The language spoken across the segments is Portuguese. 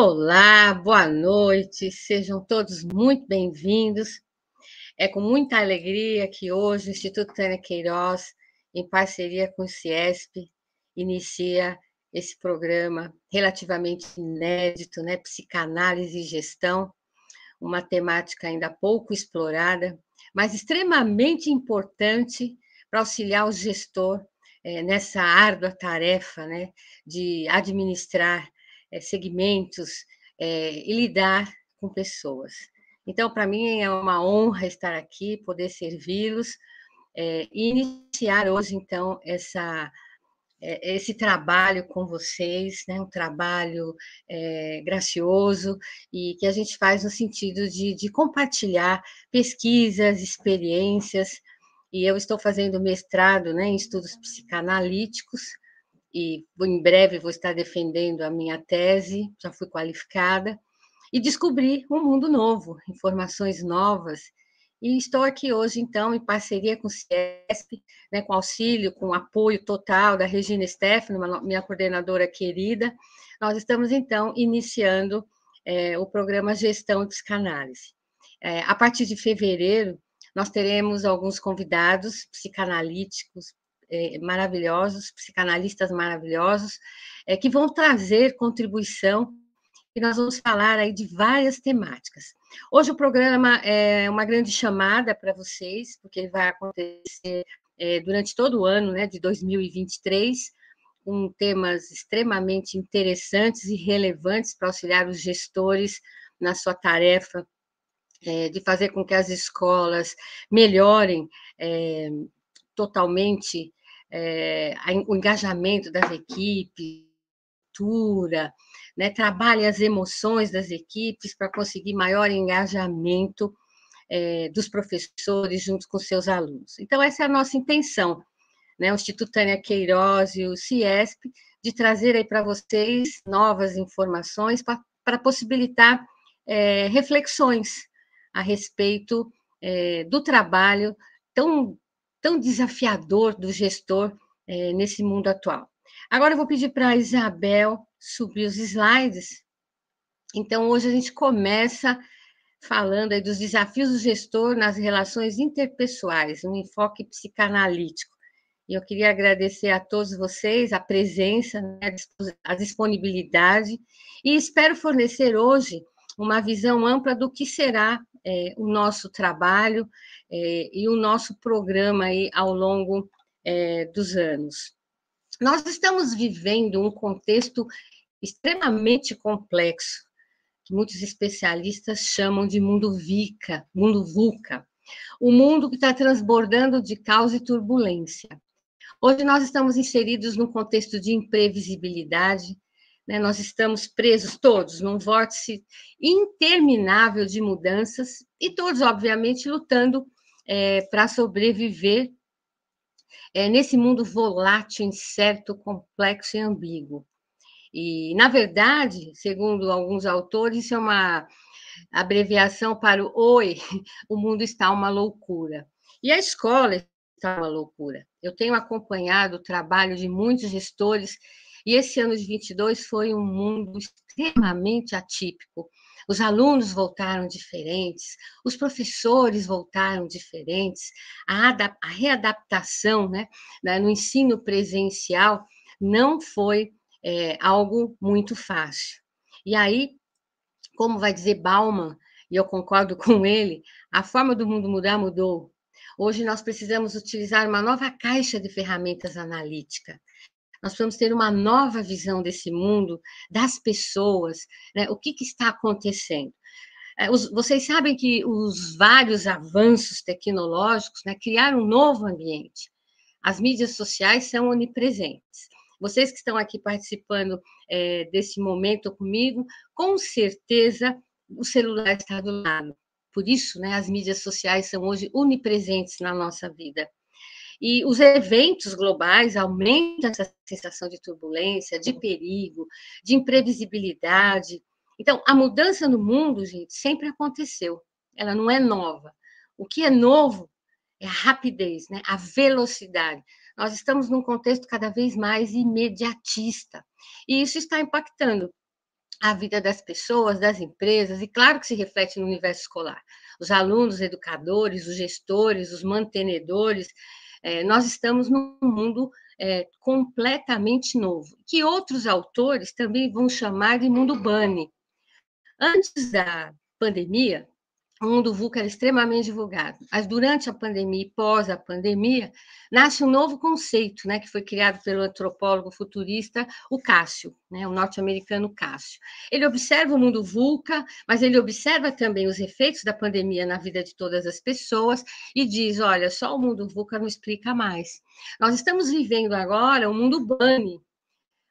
Olá, boa noite, sejam todos muito bem-vindos. É com muita alegria que hoje o Instituto Tânia Queiroz, em parceria com o CIESP, inicia esse programa relativamente inédito, né? Psicanálise e gestão, uma temática ainda pouco explorada, mas extremamente importante para auxiliar o gestor é, nessa árdua tarefa né, de administrar é, segmentos é, e lidar com pessoas. Então, para mim é uma honra estar aqui, poder servi-los é, e iniciar hoje, então, essa, esse trabalho com vocês, né? um trabalho é, gracioso e que a gente faz no sentido de, de, compartilhar pesquisas, experiências. E eu estou fazendo mestrado né, em estudos psicanalíticos e em breve vou estar defendendo a minha tese, já fui qualificada, e descobri um mundo novo, informações novas. E estou aqui hoje, então, em parceria com o CIESP, né, com auxílio, com apoio total da Regina Steffen, minha coordenadora querida. Nós estamos, então, iniciando é, o programa Gestão e Psicanálise. É, a partir de fevereiro, nós teremos alguns convidados psicanalíticos, eh, maravilhosos, psicanalistas maravilhosos, eh, que vão trazer contribuição e nós vamos falar aí de várias temáticas. Hoje o programa é uma grande chamada para vocês, porque ele vai acontecer eh, durante todo o ano né, de 2023, com temas extremamente interessantes e relevantes para auxiliar os gestores na sua tarefa é, de fazer com que as escolas melhorem é, totalmente é, o engajamento das equipes, cultura, né? trabalhe as emoções das equipes para conseguir maior engajamento é, dos professores junto com seus alunos. Então, essa é a nossa intenção, né? o Instituto Tânia Queiroz e o CIESP, de trazer aí para vocês novas informações para possibilitar é, reflexões a respeito é, do trabalho tão tão desafiador do gestor é, nesse mundo atual. Agora eu vou pedir para a Isabel subir os slides. Então, hoje a gente começa falando aí dos desafios do gestor nas relações interpessoais, um enfoque psicanalítico. E eu queria agradecer a todos vocês a presença, né, a disponibilidade, e espero fornecer hoje uma visão ampla do que será é, o nosso trabalho é, e o nosso programa aí ao longo é, dos anos. Nós estamos vivendo um contexto extremamente complexo, que muitos especialistas chamam de mundo VICA, mundo VUCA, o um mundo que está transbordando de caos e turbulência. Hoje nós estamos inseridos num contexto de imprevisibilidade, né, nós estamos presos todos num vórtice interminável de mudanças e todos, obviamente, lutando é, para sobreviver é, nesse mundo volátil, incerto, complexo e ambíguo. E, na verdade, segundo alguns autores, isso é uma abreviação para o OI, o mundo está uma loucura. E a escola está uma loucura. Eu tenho acompanhado o trabalho de muitos gestores e esse ano de 22 foi um mundo extremamente atípico. Os alunos voltaram diferentes, os professores voltaram diferentes, a, a readaptação né, né, no ensino presencial não foi é, algo muito fácil. E aí, como vai dizer Bauman, e eu concordo com ele, a forma do mundo mudar mudou. Hoje nós precisamos utilizar uma nova caixa de ferramentas analítica. Nós precisamos ter uma nova visão desse mundo, das pessoas, né? o que, que está acontecendo. É, os, vocês sabem que os vários avanços tecnológicos né, criaram um novo ambiente. As mídias sociais são onipresentes. Vocês que estão aqui participando é, desse momento comigo, com certeza o celular está do lado. Por isso, né, as mídias sociais são hoje onipresentes na nossa vida. E os eventos globais aumentam essa sensação de turbulência, de perigo, de imprevisibilidade. Então, a mudança no mundo, gente, sempre aconteceu. Ela não é nova. O que é novo é a rapidez, né? a velocidade. Nós estamos num contexto cada vez mais imediatista. E isso está impactando a vida das pessoas, das empresas, e claro que se reflete no universo escolar. Os alunos, os educadores, os gestores, os mantenedores, é, nós estamos num mundo é, completamente novo, que outros autores também vão chamar de mundo bunny. Antes da pandemia, o mundo VUCA era extremamente divulgado, mas durante a pandemia e pós a pandemia, nasce um novo conceito, né, que foi criado pelo antropólogo futurista, o Cássio, né, o norte-americano Cássio. Ele observa o mundo VUCA, mas ele observa também os efeitos da pandemia na vida de todas as pessoas e diz, olha, só o mundo VUCA não explica mais. Nós estamos vivendo agora o um mundo BANI,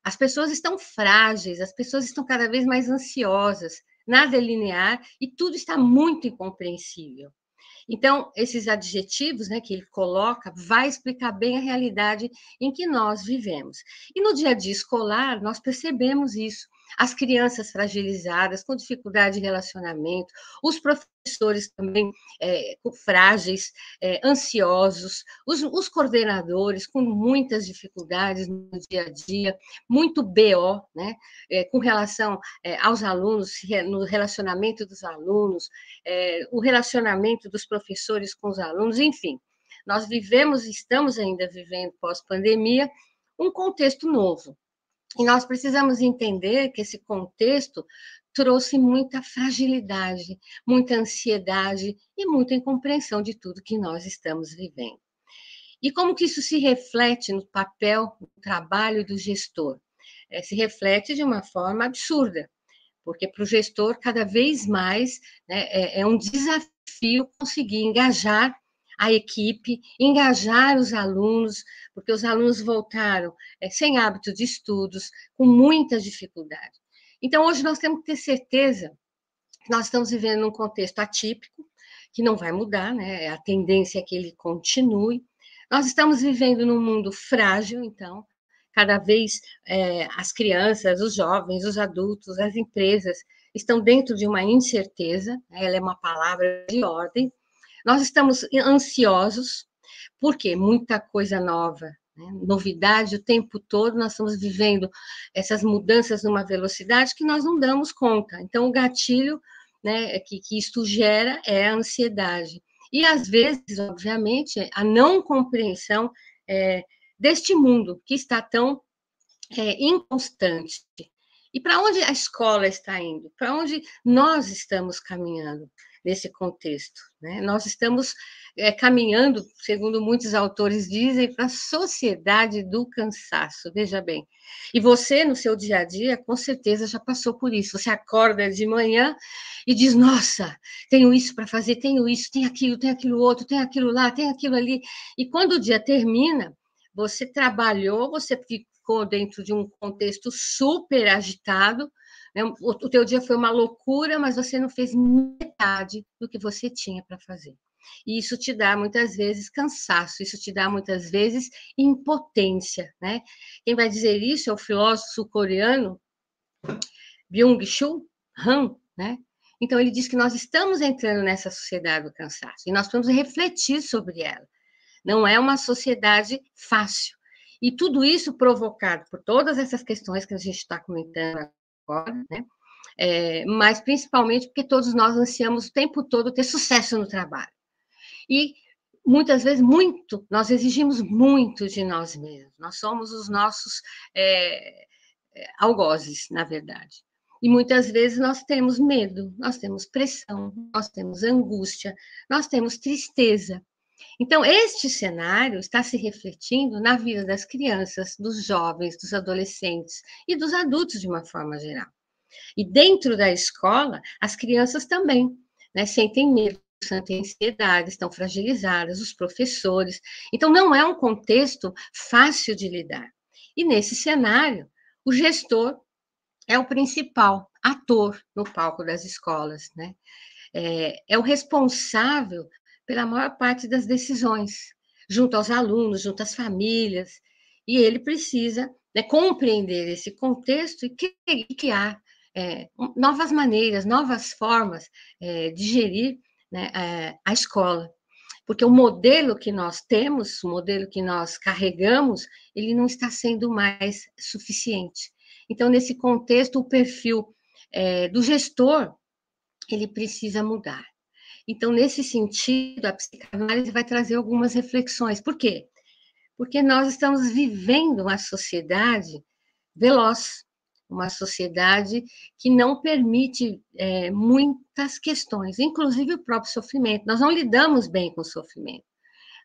as pessoas estão frágeis, as pessoas estão cada vez mais ansiosas, nada é linear e tudo está muito incompreensível. Então, esses adjetivos né, que ele coloca vai explicar bem a realidade em que nós vivemos. E no dia a dia escolar, nós percebemos isso as crianças fragilizadas, com dificuldade de relacionamento, os professores também é, frágeis, é, ansiosos, os, os, coordenadores com muitas dificuldades no dia a dia, muito BO, né, é, com relação aos alunos, no relacionamento dos alunos, o relacionamento dos professores com os alunos, enfim. Nós vivemos, estamos ainda vivendo pós-pandemia, um contexto novo, e nós precisamos entender que esse contexto trouxe muita fragilidade, muita ansiedade e muita incompreensão de tudo que nós estamos vivendo. E como que isso se reflete no papel, no trabalho do gestor? É, se reflete de uma forma absurda, porque para o gestor, cada vez mais, né, é, é um desafio conseguir engajar a equipe, engajar os alunos, porque os alunos voltaram é, sem hábito de estudos, com muita dificuldade. Então, hoje nós temos que ter certeza que nós estamos vivendo num contexto atípico, que não vai mudar, né? a tendência é que ele continue. Nós estamos vivendo num mundo frágil, então, cada vez é, as crianças, os jovens, os adultos, as empresas estão dentro de uma incerteza, né, ela é uma palavra de ordem, nós estamos ansiosos, porque muita coisa nova, né? novidade o tempo todo, nós estamos vivendo essas mudanças numa velocidade que nós não damos conta. Então, o gatilho né, é que, que isto gera é a ansiedade. E, às vezes, obviamente, a não compreensão é, deste mundo que está tão é, inconstante. E para onde a escola está indo? Para onde nós estamos caminhando? nesse contexto. Né? Nós estamos é, caminhando, segundo muitos autores dizem, para a sociedade do cansaço, veja bem. E você, no seu dia a dia, com certeza já passou por isso. Você acorda de manhã e diz: Nossa, tenho isso para fazer, tenho isso, tenho aquilo, tenho aquilo outro, tenho aquilo lá, tenho aquilo ali. E quando o dia termina, você trabalhou, você ficou dentro de um contexto super agitado, é o, o teu dia foi uma loucura, mas você não fez metade do que você tinha para fazer. E isso te dá muitas vezes cansaço, isso te dá muitas vezes impotência, né? Quem vai dizer isso é o filósofo coreano Byung-Chul Han, né? Então ele diz que nós estamos entrando nessa sociedade do cansaço e nós podemos refletir sobre ela. Não é uma sociedade fácil. E tudo isso provocado por todas essas questões que a gente está comentando fora, né? É, mas principalmente porque todos nós ansiamos o tempo todo ter sucesso no trabalho. E muitas vezes muito, nós exigimos muito de nós mesmos. Nós somos os nossos é, é algozes, na verdade. E muitas vezes nós temos medo, nós temos pressão, nós temos angústia, nós temos tristeza, então, este cenário está se refletindo na vida das crianças, dos jovens, dos adolescentes e dos adultos de uma forma geral. E dentro da escola, as crianças também né, sentem medo, sentem ansiedade, estão fragilizadas, os professores. Então, não é um contexto fácil de lidar. E nesse cenário, o gestor é o principal ator no palco das escolas, né? É, é o responsável pela maior parte das decisões, junto aos alunos, junto às famílias, e ele precisa né, compreender esse contexto e criar é, novas maneiras, novas formas é, de gerir né, a, é, a escola. Porque o modelo que nós temos, o modelo que nós carregamos, ele não está sendo mais suficiente. Então, nesse contexto, o perfil é, do gestor ele precisa mudar. Então, nesse sentido, a psicanálise vai trazer algumas reflexões. Por quê? Porque nós estamos vivendo uma sociedade veloz, uma sociedade que não permite é, muitas questões, inclusive o próprio sofrimento. Nós não lidamos bem com o sofrimento,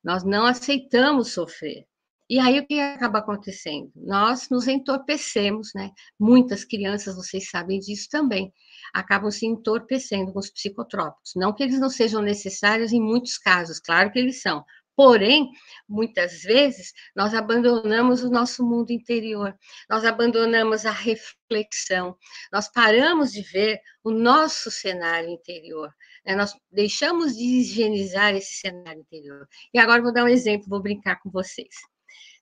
nós não aceitamos sofrer. E aí o que acaba acontecendo? Nós nos entorpecemos, né? Muitas crianças, vocês sabem disso também, acabam se entorpecendo com os psicotrópicos. Não que eles não sejam necessários em muitos casos, claro que eles são. Porém, muitas vezes nós abandonamos o nosso mundo interior, nós abandonamos a reflexão, nós paramos de ver o nosso cenário interior, né? nós deixamos de higienizar esse cenário interior. E agora vou dar um exemplo, vou brincar com vocês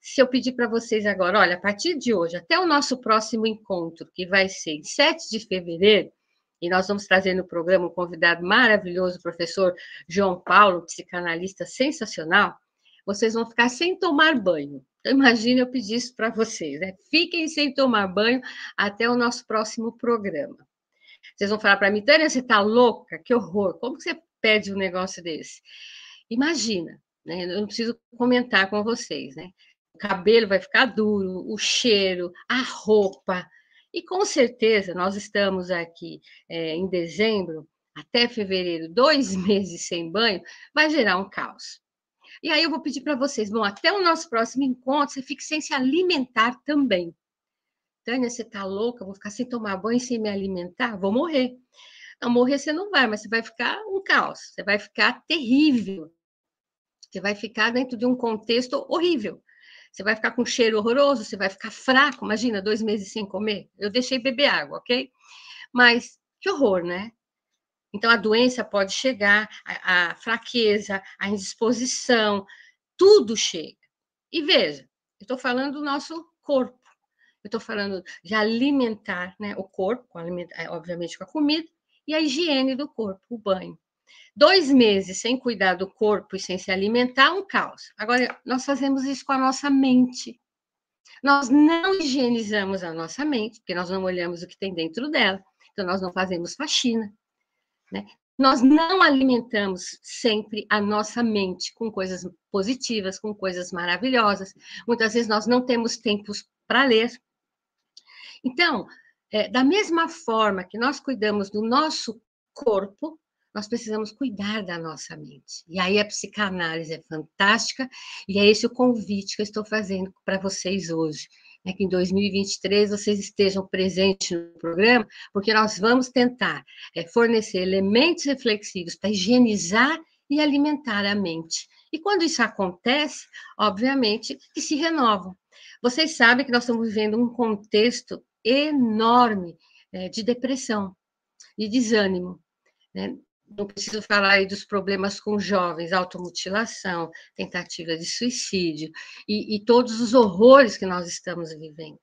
se eu pedir para vocês agora, olha, a partir de hoje, até o nosso próximo encontro, que vai ser em 7 de fevereiro, e nós vamos trazer no programa um convidado maravilhoso, o professor João Paulo, psicanalista sensacional, vocês vão ficar sem tomar banho. Então, imagina eu pedir isso para vocês, né? Fiquem sem tomar banho até o nosso próximo programa. Vocês vão falar para mim, Tânia, você está louca? Que horror! Como que você pede um negócio desse? Imagina, né? Eu não preciso comentar com vocês, né? o cabelo vai ficar duro, o cheiro, a roupa. E com certeza nós estamos aqui é, em dezembro até fevereiro, dois meses sem banho, vai gerar um caos. E aí eu vou pedir para vocês, bom, até o nosso próximo encontro, você fique sem se alimentar também. Tânia, você está louca? vou ficar sem tomar banho, sem me alimentar? Vou morrer. Não, morrer você não vai, mas você vai ficar um caos, você vai ficar terrível. Você vai ficar dentro de um contexto horrível. Você vai ficar com um cheiro horroroso, você vai ficar fraco. Imagina, dois meses sem comer. Eu deixei beber água, ok? Mas que horror, né? Então, a doença pode chegar, a, a fraqueza, a indisposição, tudo chega. E veja, eu estou falando do nosso corpo. Eu estou falando de alimentar né, o corpo, com alimenta, é, obviamente com a comida, e a higiene do corpo, o banho. Dois meses sem cuidar do corpo e sem se alimentar, um caos. Agora, nós fazemos isso com a nossa mente. Nós não higienizamos a nossa mente, porque nós não olhamos o que tem dentro dela. Então, nós não fazemos faxina. Né? Nós não alimentamos sempre a nossa mente com coisas positivas, com coisas maravilhosas. Muitas vezes nós não temos tempos para ler. Então, é, da mesma forma que nós cuidamos do nosso corpo, nós precisamos cuidar da nossa mente. E aí a psicanálise é fantástica, e é esse o convite que eu estou fazendo para vocês hoje. É que em 2023 vocês estejam presentes no programa, porque nós vamos tentar é, fornecer elementos reflexivos para higienizar e alimentar a mente. E quando isso acontece, obviamente que se renovam. Vocês sabem que nós estamos vivendo um contexto enorme é, de depressão e desânimo. Né? não preciso falar aí dos problemas com jovens, automutilação, tentativa de suicídio e, e todos os horrores que nós estamos vivendo.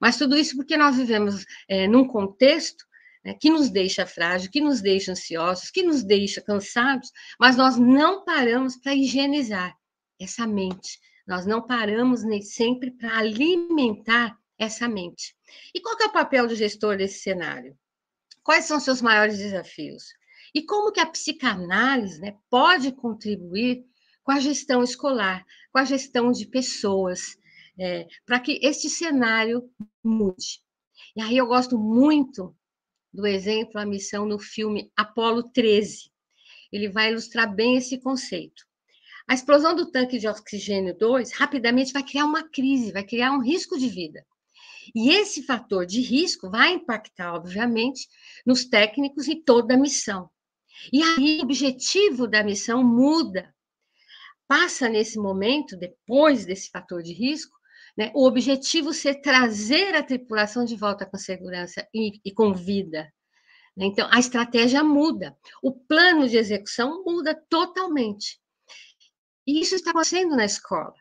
Mas tudo isso porque nós vivemos é, num contexto né, que nos deixa frágil, que nos deixa ansiosos, que nos deixa cansados, mas nós não paramos para higienizar essa mente. Nós não paramos nem sempre para alimentar essa mente. E qual é o papel do gestor nesse cenário? Quais são seus maiores desafios? E como que a psicanálise né, pode contribuir com a gestão escolar, com a gestão de pessoas, é, para que este cenário mude. E aí eu gosto muito do exemplo, a missão no filme Apolo 13. Ele vai ilustrar bem esse conceito. A explosão do tanque de oxigênio 2 rapidamente vai criar uma crise, vai criar um risco de vida. E esse fator de risco vai impactar, obviamente, nos técnicos e toda a missão. E aí o objetivo da missão muda. Passa nesse momento, depois desse fator de risco, né, o objetivo ser trazer a tripulação de volta com segurança e, e com vida. Então, a estratégia muda, o plano de execução muda totalmente. E isso está acontecendo na escola.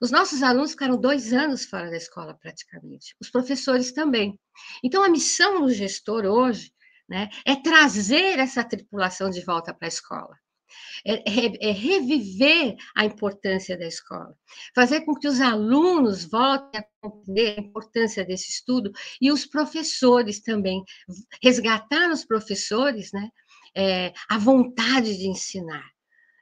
Os nossos alunos ficaram dois anos fora da escola, praticamente, os professores também. Então, a missão do gestor hoje né? É trazer essa tripulação de volta para a escola. É, é, é, reviver a importância da escola, fazer com que os alunos voltem a compreender a importância desse estudo e os professores também, resgatar os professores né, é, a vontade de ensinar.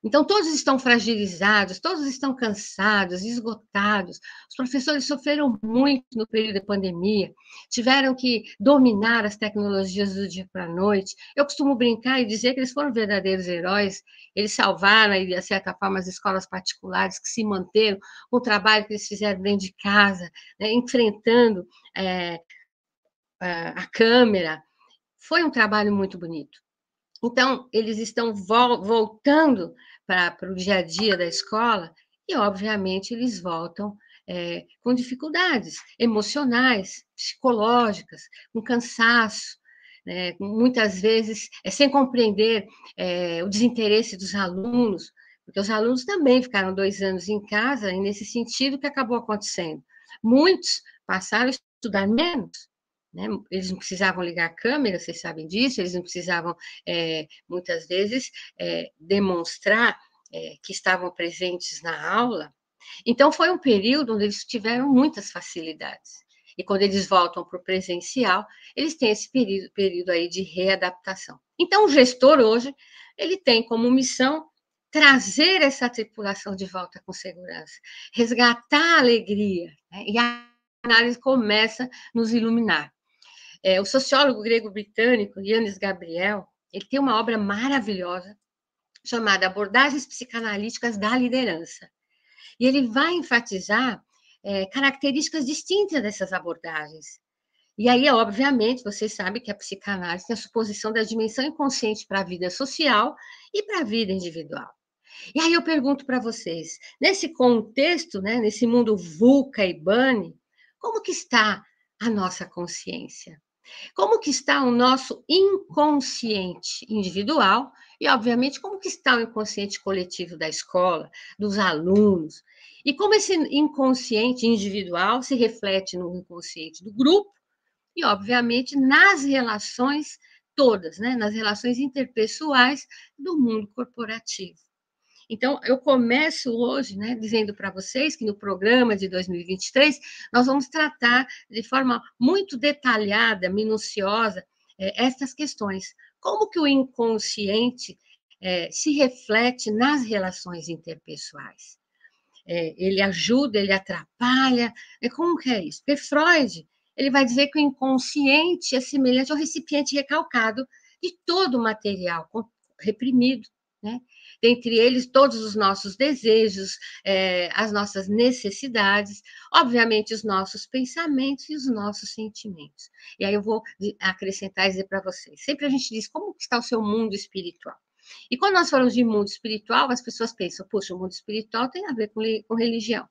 Então, todos estão fragilizados, todos estão cansados, esgotados. Os professores sofreram muito no período da pandemia, tiveram que dominar as tecnologias do dia para a noite. Eu costumo brincar e dizer que eles foram verdadeiros heróis, eles salvaram, de certa forma, as escolas particulares que se manteram, o trabalho que eles fizeram dentro de casa, né, enfrentando é, a câmera. Foi um trabalho muito bonito. Então, eles estão voltando para o dia a dia da escola e, obviamente, eles voltam é, com dificuldades emocionais, psicológicas, com cansaço, né? muitas vezes é sem compreender é, o desinteresse dos alunos, porque os alunos também ficaram dois anos em casa, e nesse sentido o que acabou acontecendo. Muitos passaram a estudar menos, né? Eles não precisavam ligar a câmera, vocês sabem disso, eles não precisavam, é, muitas vezes, é, demonstrar é, que estavam presentes na aula. Então, foi um período onde eles tiveram muitas facilidades. E quando eles voltam para o presencial, eles têm esse período, período aí de readaptação. Então, o gestor hoje, ele tem como missão trazer essa tripulação de volta com segurança, resgatar a alegria. Né? E a análise começa a nos iluminar. É, o sociólogo grego-britânico Yannis Gabriel, ele tem uma obra maravilhosa chamada Abordagens Psicanalíticas da Liderança. E ele vai enfatizar é, características distintas dessas abordagens. E aí, obviamente, vocês sabem que a psicanálise tem a suposição da dimensão inconsciente para a vida social e para a vida individual. E aí eu pergunto para vocês, nesse contexto, né, nesse mundo VUCA e BANI, como que está a nossa consciência? Como que está o nosso inconsciente individual e, obviamente, como que está o inconsciente coletivo da escola, dos alunos? E como esse inconsciente individual se reflete no inconsciente do grupo e, obviamente, nas relações todas, né? nas relações interpessoais do mundo corporativo. Então, eu começo hoje né, dizendo para vocês que no programa de 2023 nós vamos tratar de forma muito detalhada, minuciosa, é, estas questões. Como que o inconsciente é, se reflete nas relações interpessoais? É, ele ajuda, ele atrapalha? É, como que é isso? Porque Freud ele vai dizer que o inconsciente é semelhante ao recipiente recalcado de todo o material reprimido, né? dentre eles todos os nossos desejos, é, as nossas necessidades, obviamente os nossos pensamentos e os nossos sentimentos. E aí eu vou acrescentar e dizer para vocês. Sempre a gente diz como está o seu mundo espiritual. E quando nós falamos de mundo espiritual, as pessoas pensam, poxa, o mundo espiritual tem a ver com, com religião.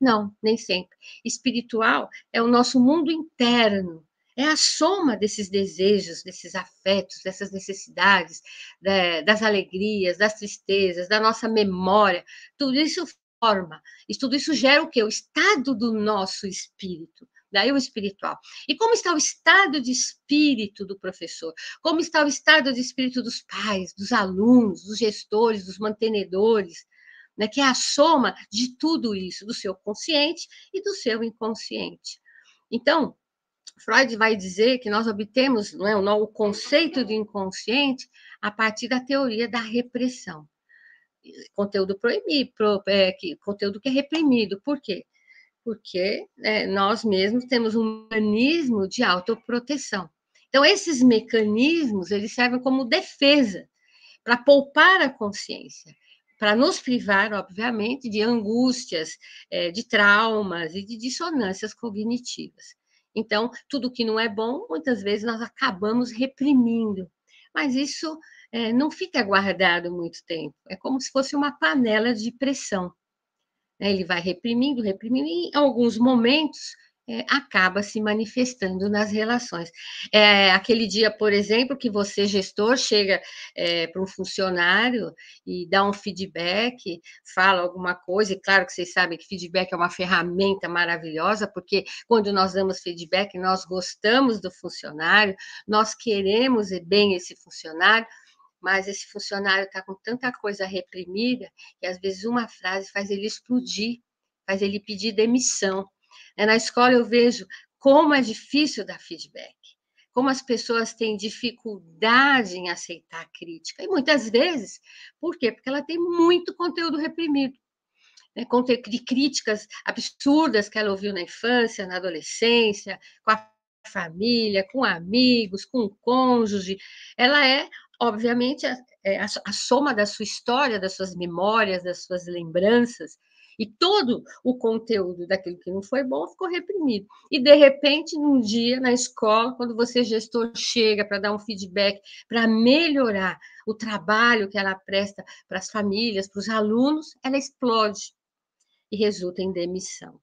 Não, nem sempre. Espiritual é o nosso mundo interno, é a soma desses desejos, desses afetos, dessas necessidades, né, das alegrias, das tristezas, da nossa memória. Tudo isso forma, e tudo isso gera o quê? O estado do nosso espírito daí o espiritual. E como está o estado de espírito do professor? Como está o estado de espírito dos pais, dos alunos, dos gestores, dos mantenedores? Né, que é a soma de tudo isso, do seu consciente e do seu inconsciente. Então, Freud vai dizer que nós obtemos não é, o conceito do inconsciente a partir da teoria da repressão. Conteúdo proibido, pro, é, que, conteúdo que é reprimido. Por quê? Porque é, nós mesmos temos um mecanismo de autoproteção. Então, esses mecanismos eles servem como defesa para poupar a consciência, para nos privar, obviamente, de angústias, é, de traumas e de dissonâncias cognitivas. Então, tudo que não é bom, muitas vezes nós acabamos reprimindo. Mas isso é, não fica guardado muito tempo. É como se fosse uma panela de pressão. Né, ele vai reprimindo, reprimindo, e em alguns momentos é, acaba se manifestando nas relações. É aquele dia, por exemplo, que você, gestor, chega é, para um funcionário e dá um feedback, fala alguma coisa, e claro que vocês sabem que feedback é uma ferramenta maravilhosa, porque quando nós damos feedback, nós gostamos do funcionário, nós queremos é bem esse funcionário, mas esse funcionário está com tanta coisa reprimida que às vezes uma frase faz ele explodir, faz ele pedir demissão. É, na escola eu vejo como é difícil dar feedback, como as pessoas têm dificuldade em aceitar crítica. E muitas vezes, por quê? Porque ela tem muito conteúdo reprimido. Né, de críticas absurdas que ela ouviu na infância, na adolescência, com a família, com amigos, com o cônjuge. Ela é, obviamente, a, é, a, a soma da sua história, das suas memórias, das suas lembranças, e todo o conteúdo daquilo que não foi bom ficou reprimido. E, de repente, num dia, na escola, quando você, gestor, chega para dar um feedback, para melhorar o trabalho que ela presta para as famílias, para os alunos, ela explode e resulta em demissão.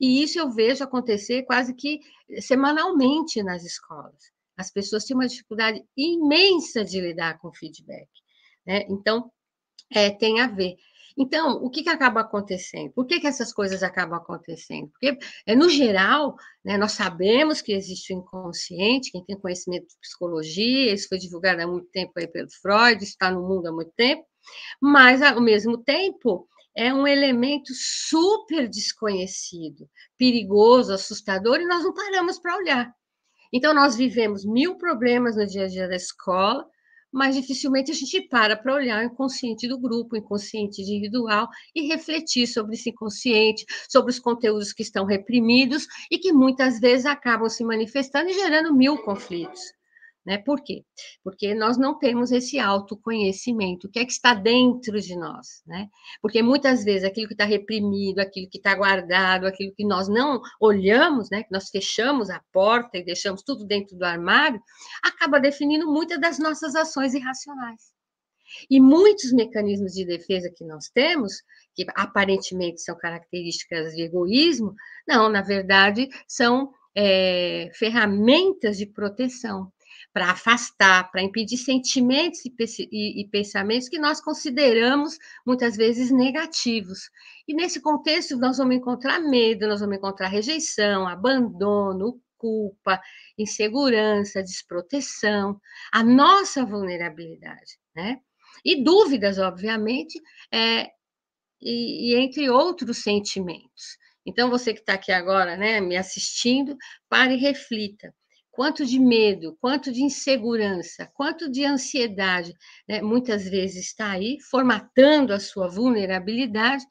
E isso eu vejo acontecer quase que semanalmente nas escolas. As pessoas têm uma dificuldade imensa de lidar com feedback. Né? Então, é, tem a ver então, o que, que acaba acontecendo? Por que, que essas coisas acabam acontecendo? Porque, é, no geral, né, nós sabemos que existe o inconsciente, quem tem conhecimento de psicologia, isso foi divulgado há muito tempo aí pelo Freud, está no mundo há muito tempo, mas, ao mesmo tempo, é um elemento super desconhecido, perigoso, assustador, e nós não paramos para olhar. Então, nós vivemos mil problemas no dia a dia da escola, mas dificilmente a gente para para olhar o inconsciente do grupo, o inconsciente individual e refletir sobre esse inconsciente, sobre os conteúdos que estão reprimidos e que muitas vezes acabam se manifestando e gerando mil conflitos. Né? Por quê? Porque nós não temos esse autoconhecimento, o que é que está dentro de nós, né? Porque muitas vezes aquilo que está reprimido, aquilo que está guardado, aquilo que nós não olhamos, né? Que nós fechamos a porta e deixamos tudo dentro do armário, acaba definindo muitas das nossas ações irracionais. E muitos mecanismos de defesa que nós temos, que aparentemente são características de egoísmo, não, na verdade, são é, ferramentas de proteção para afastar, para impedir sentimentos e, pensamentos que nós consideramos muitas vezes negativos. E nesse contexto, nós vamos encontrar medo, nós vamos encontrar rejeição, abandono, culpa, insegurança, desproteção, a nossa vulnerabilidade, né? E dúvidas, obviamente, é, e, e entre outros sentimentos. Então, você que está aqui agora, né, me assistindo, pare e reflita quanto de medo, quanto de insegurança, quanto de ansiedade, né? muitas vezes está aí formatando a sua vulnerabilidade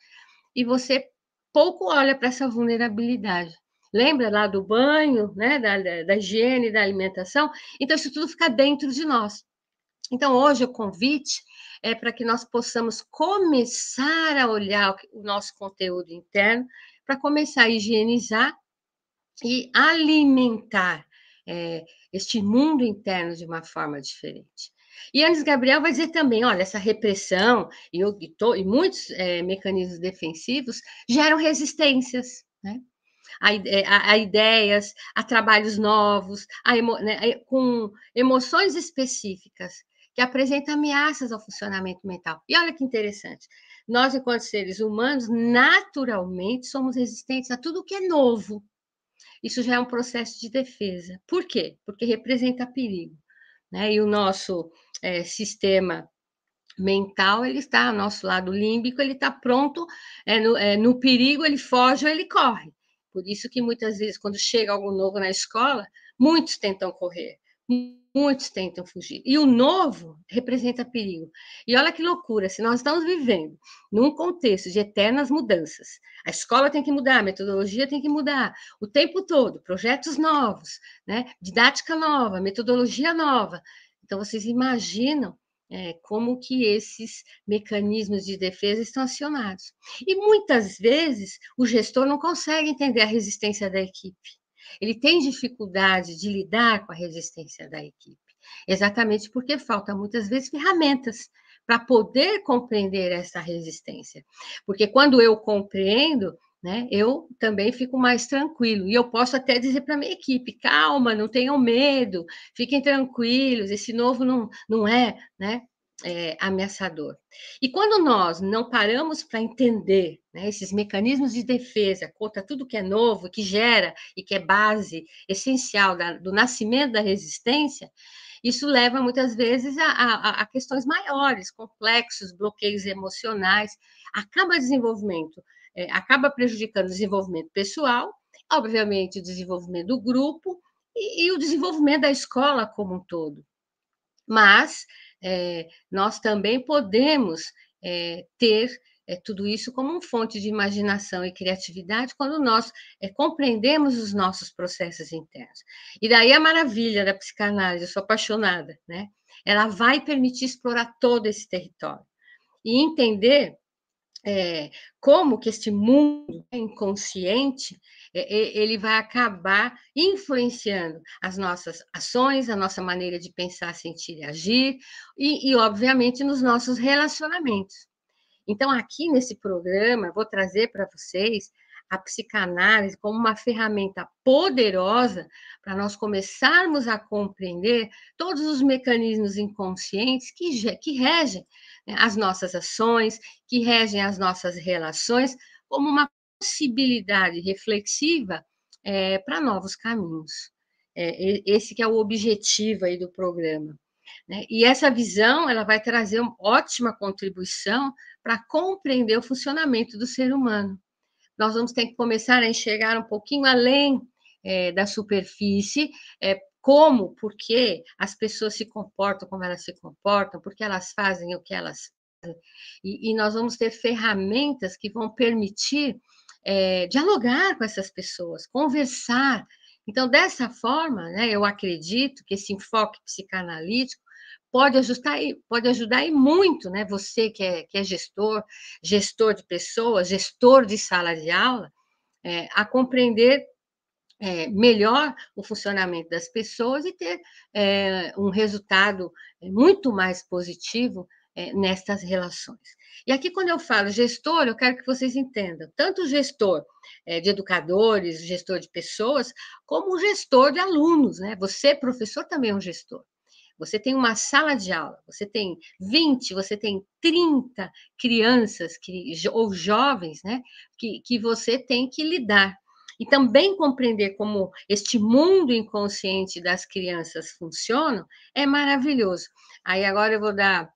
e você pouco olha para essa vulnerabilidade. Lembra lá do banho, né? da, da, da higiene, da alimentação? Então, isso tudo fica dentro de nós. Então, hoje o convite é para que nós possamos começar a olhar o nosso conteúdo interno, para começar a higienizar e alimentar é, este mundo interno de uma forma diferente. E Anis Gabriel vai dizer também: olha, essa repressão e, e, to, e muitos é, mecanismos defensivos geram resistências, né? A, a, a ideias, a trabalhos novos, a emo, né, com emoções específicas que apresentam ameaças ao funcionamento mental. E olha que interessante, nós, enquanto seres humanos, naturalmente somos resistentes a tudo que é novo. Isso já é um processo de defesa. Por quê? Porque representa perigo. Né? E o nosso é, sistema mental, ele está ao nosso lado límbico, ele está pronto, é, no, é, no perigo ele foge ou ele corre. Por isso que muitas vezes, quando chega algo novo na escola, muitos tentam correr, muitos tentam fugir. E o novo representa perigo. E olha que loucura, se nós estamos vivendo num contexto de eternas mudanças, a escola tem que mudar, a metodologia tem que mudar o tempo todo, projetos novos, né? didática nova, metodologia nova. Então, vocês imaginam é, como que esses mecanismos de defesa estão acionados. E muitas vezes o gestor não consegue entender a resistência da equipe ele tem dificuldade de lidar com a resistência da equipe, exatamente porque falta muitas vezes ferramentas para poder compreender essa resistência. Porque quando eu compreendo, né, eu também fico mais tranquilo. E eu posso até dizer para minha equipe: calma, não tenham medo, fiquem tranquilos, esse novo não, não é, né? é, ameaçador. E quando nós não paramos para entender né, esses mecanismos de defesa contra tudo que é novo, que gera e que é base essencial da, do nascimento da resistência, isso leva muitas vezes a, a, a questões maiores, complexos, bloqueios emocionais, acaba desenvolvimento, é, acaba prejudicando o desenvolvimento pessoal, obviamente o desenvolvimento do grupo e, e o desenvolvimento da escola como um todo. Mas é, nós também podemos é, ter é, tudo isso como uma fonte de imaginação e criatividade quando nós compreendemos os nossos processos internos. E daí a maravilha da psicanálise, eu sou apaixonada, né? Ela vai permitir explorar todo esse território e entender é, como que este mundo inconsciente é, ele vai acabar influenciando as nossas ações, a nossa maneira de pensar, sentir e agir, e, e obviamente nos nossos relacionamentos. Então, aqui nesse programa, vou trazer para vocês a psicanálise como uma ferramenta poderosa para nós começarmos a compreender todos os mecanismos inconscientes que, que regem né, as nossas ações, que regem as nossas relações, como uma possibilidade reflexiva é, para novos caminhos. É, esse que é o objetivo aí do programa. Né? E essa visão ela vai trazer uma ótima contribuição para compreender o funcionamento do ser humano nós vamos ter que começar a enxergar um pouquinho além é, da superfície, é, como, porque as pessoas se comportam como elas se comportam, porque elas fazem o que elas fazem. E, e nós vamos ter ferramentas que vão permitir é, dialogar com essas pessoas, conversar. Então, dessa forma, né, eu acredito que esse enfoque psicanalítico pode ajustar pode ajudar e muito, né? Você que é, que é gestor, gestor de pessoas, gestor de sala de aula, é, a compreender é, melhor o funcionamento das pessoas e ter é, um resultado é, muito mais positivo é, nestas relações. E aqui, quando eu falo gestor, eu quero que vocês entendam, tanto o gestor é, de educadores, gestor de pessoas, como o gestor de alunos, né? Você, professor, também é um gestor. Você tem uma sala de aula, você tem 20, você tem 30 crianças que, ou jovens, né, que, que você tem que lidar. E também compreender como este mundo inconsciente das crianças funciona é maravilhoso. Aí agora eu vou dar,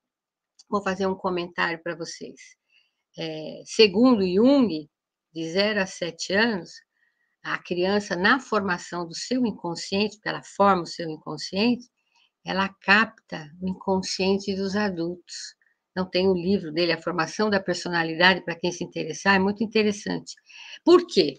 vou fazer um comentário para vocês. É, segundo Jung, de 0 a 7 anos, a criança, na formação do seu inconsciente, porque ela forma o seu inconsciente, ela capta o inconsciente dos adultos. Não tem o livro dele, A Formação da Personalidade, para quem se interessar, é muito interessante. Por quê?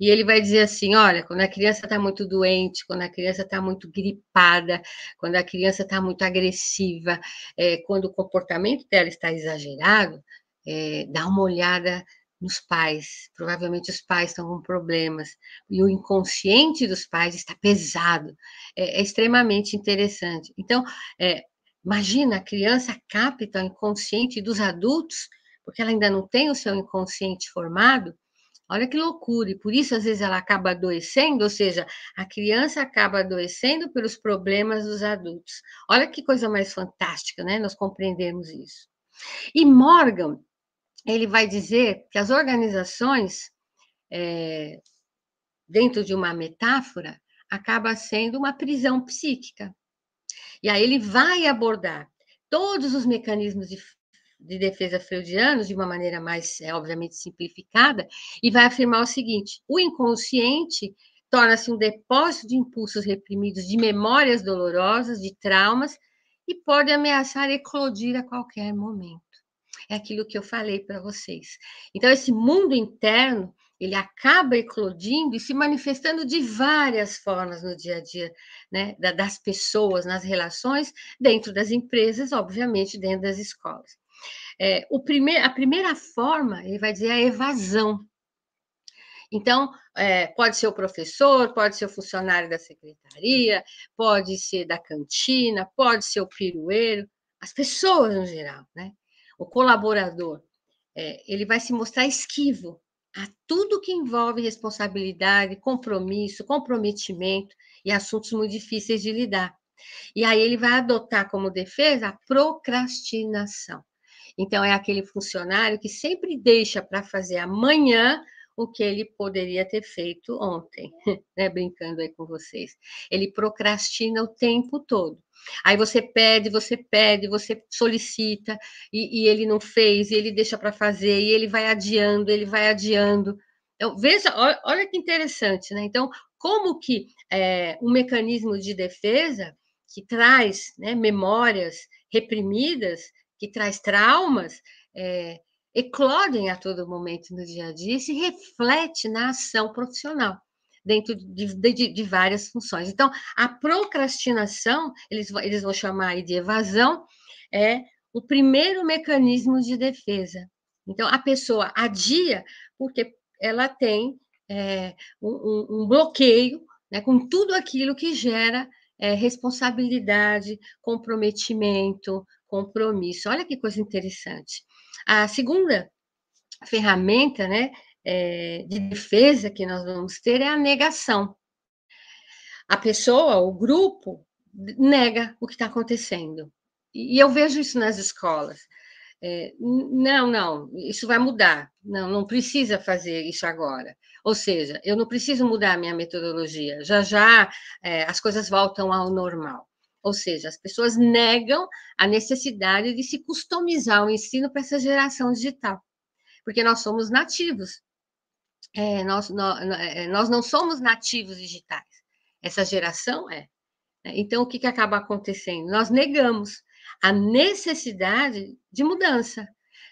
E ele vai dizer assim: olha, quando a criança está muito doente, quando a criança está muito gripada, quando a criança está muito agressiva, é, quando o comportamento dela está exagerado, é, dá uma olhada nos pais. Provavelmente os pais estão com problemas e o inconsciente dos pais está pesado. É, é extremamente interessante. Então, é, imagina a criança capta o inconsciente dos adultos, porque ela ainda não tem o seu inconsciente formado. Olha que loucura! E por isso, às vezes, ela acaba adoecendo, ou seja, a criança acaba adoecendo pelos problemas dos adultos. Olha que coisa mais fantástica, né? Nós compreendemos isso. E Morgan ele vai dizer que as organizações, é, dentro de uma metáfora, acaba sendo uma prisão psíquica. E aí ele vai abordar todos os mecanismos de, de defesa freudianos de uma maneira mais, é, obviamente, simplificada, e vai afirmar o seguinte: o inconsciente torna-se um depósito de impulsos reprimidos, de memórias dolorosas, de traumas, e pode ameaçar eclodir a qualquer momento é aquilo que eu falei para vocês. Então, esse mundo interno, ele acaba eclodindo e se manifestando de várias formas no dia a dia né, das pessoas, nas relações, dentro das empresas, obviamente, dentro das escolas. É, o primeir, a primeira forma, ele vai dizer, é a evasão. Então, é, pode ser o professor, pode ser o funcionário da secretaria, pode ser da cantina, pode ser o pirueiro, as pessoas no geral, né? o colaborador, é, ele vai se mostrar esquivo a tudo que envolve responsabilidade, compromisso, comprometimento e assuntos muito difíceis de lidar. E aí ele vai adotar como defesa a procrastinação. Então, é aquele funcionário que sempre deixa para fazer amanhã o que ele poderia ter feito ontem, né? Brincando aí com vocês. Ele procrastina o tempo todo. Aí você pede, você pede, você solicita e, e ele não fez, e ele deixa para fazer, e ele vai adiando, ele vai adiando. Então, veja, olha, que interessante, né? Então, como que é, um mecanismo de defesa que traz né, memórias reprimidas, que traz traumas, é, eclodem a todo momento no dia a dia e se reflete na ação profissional dentro de, de, de, várias funções. Então, a procrastinação, eles, eles vão chamar aí de evasão, é o primeiro mecanismo de defesa. Então, a pessoa adia porque ela tem é, um, um, bloqueio né, com tudo aquilo que gera é, responsabilidade, comprometimento, compromisso. Olha que coisa interessante. A segunda ferramenta né, é, de defesa que nós vamos ter é a negação. A pessoa, o grupo, nega o que está acontecendo. E eu vejo isso nas escolas. É, não, não, isso vai mudar. Não, não precisa fazer isso agora. Ou seja, eu não preciso mudar a minha metodologia. Já já é, as coisas voltam ao normal. Ou seja, as pessoas negam a necessidade de se customizar o ensino para essa geração digital, porque nós somos nativos. É, nós, nós, é, é, nós não somos nativos digitais. Essa geração é. Né? Então, o que, que acaba acontecendo? Nós negamos a necessidade de mudança.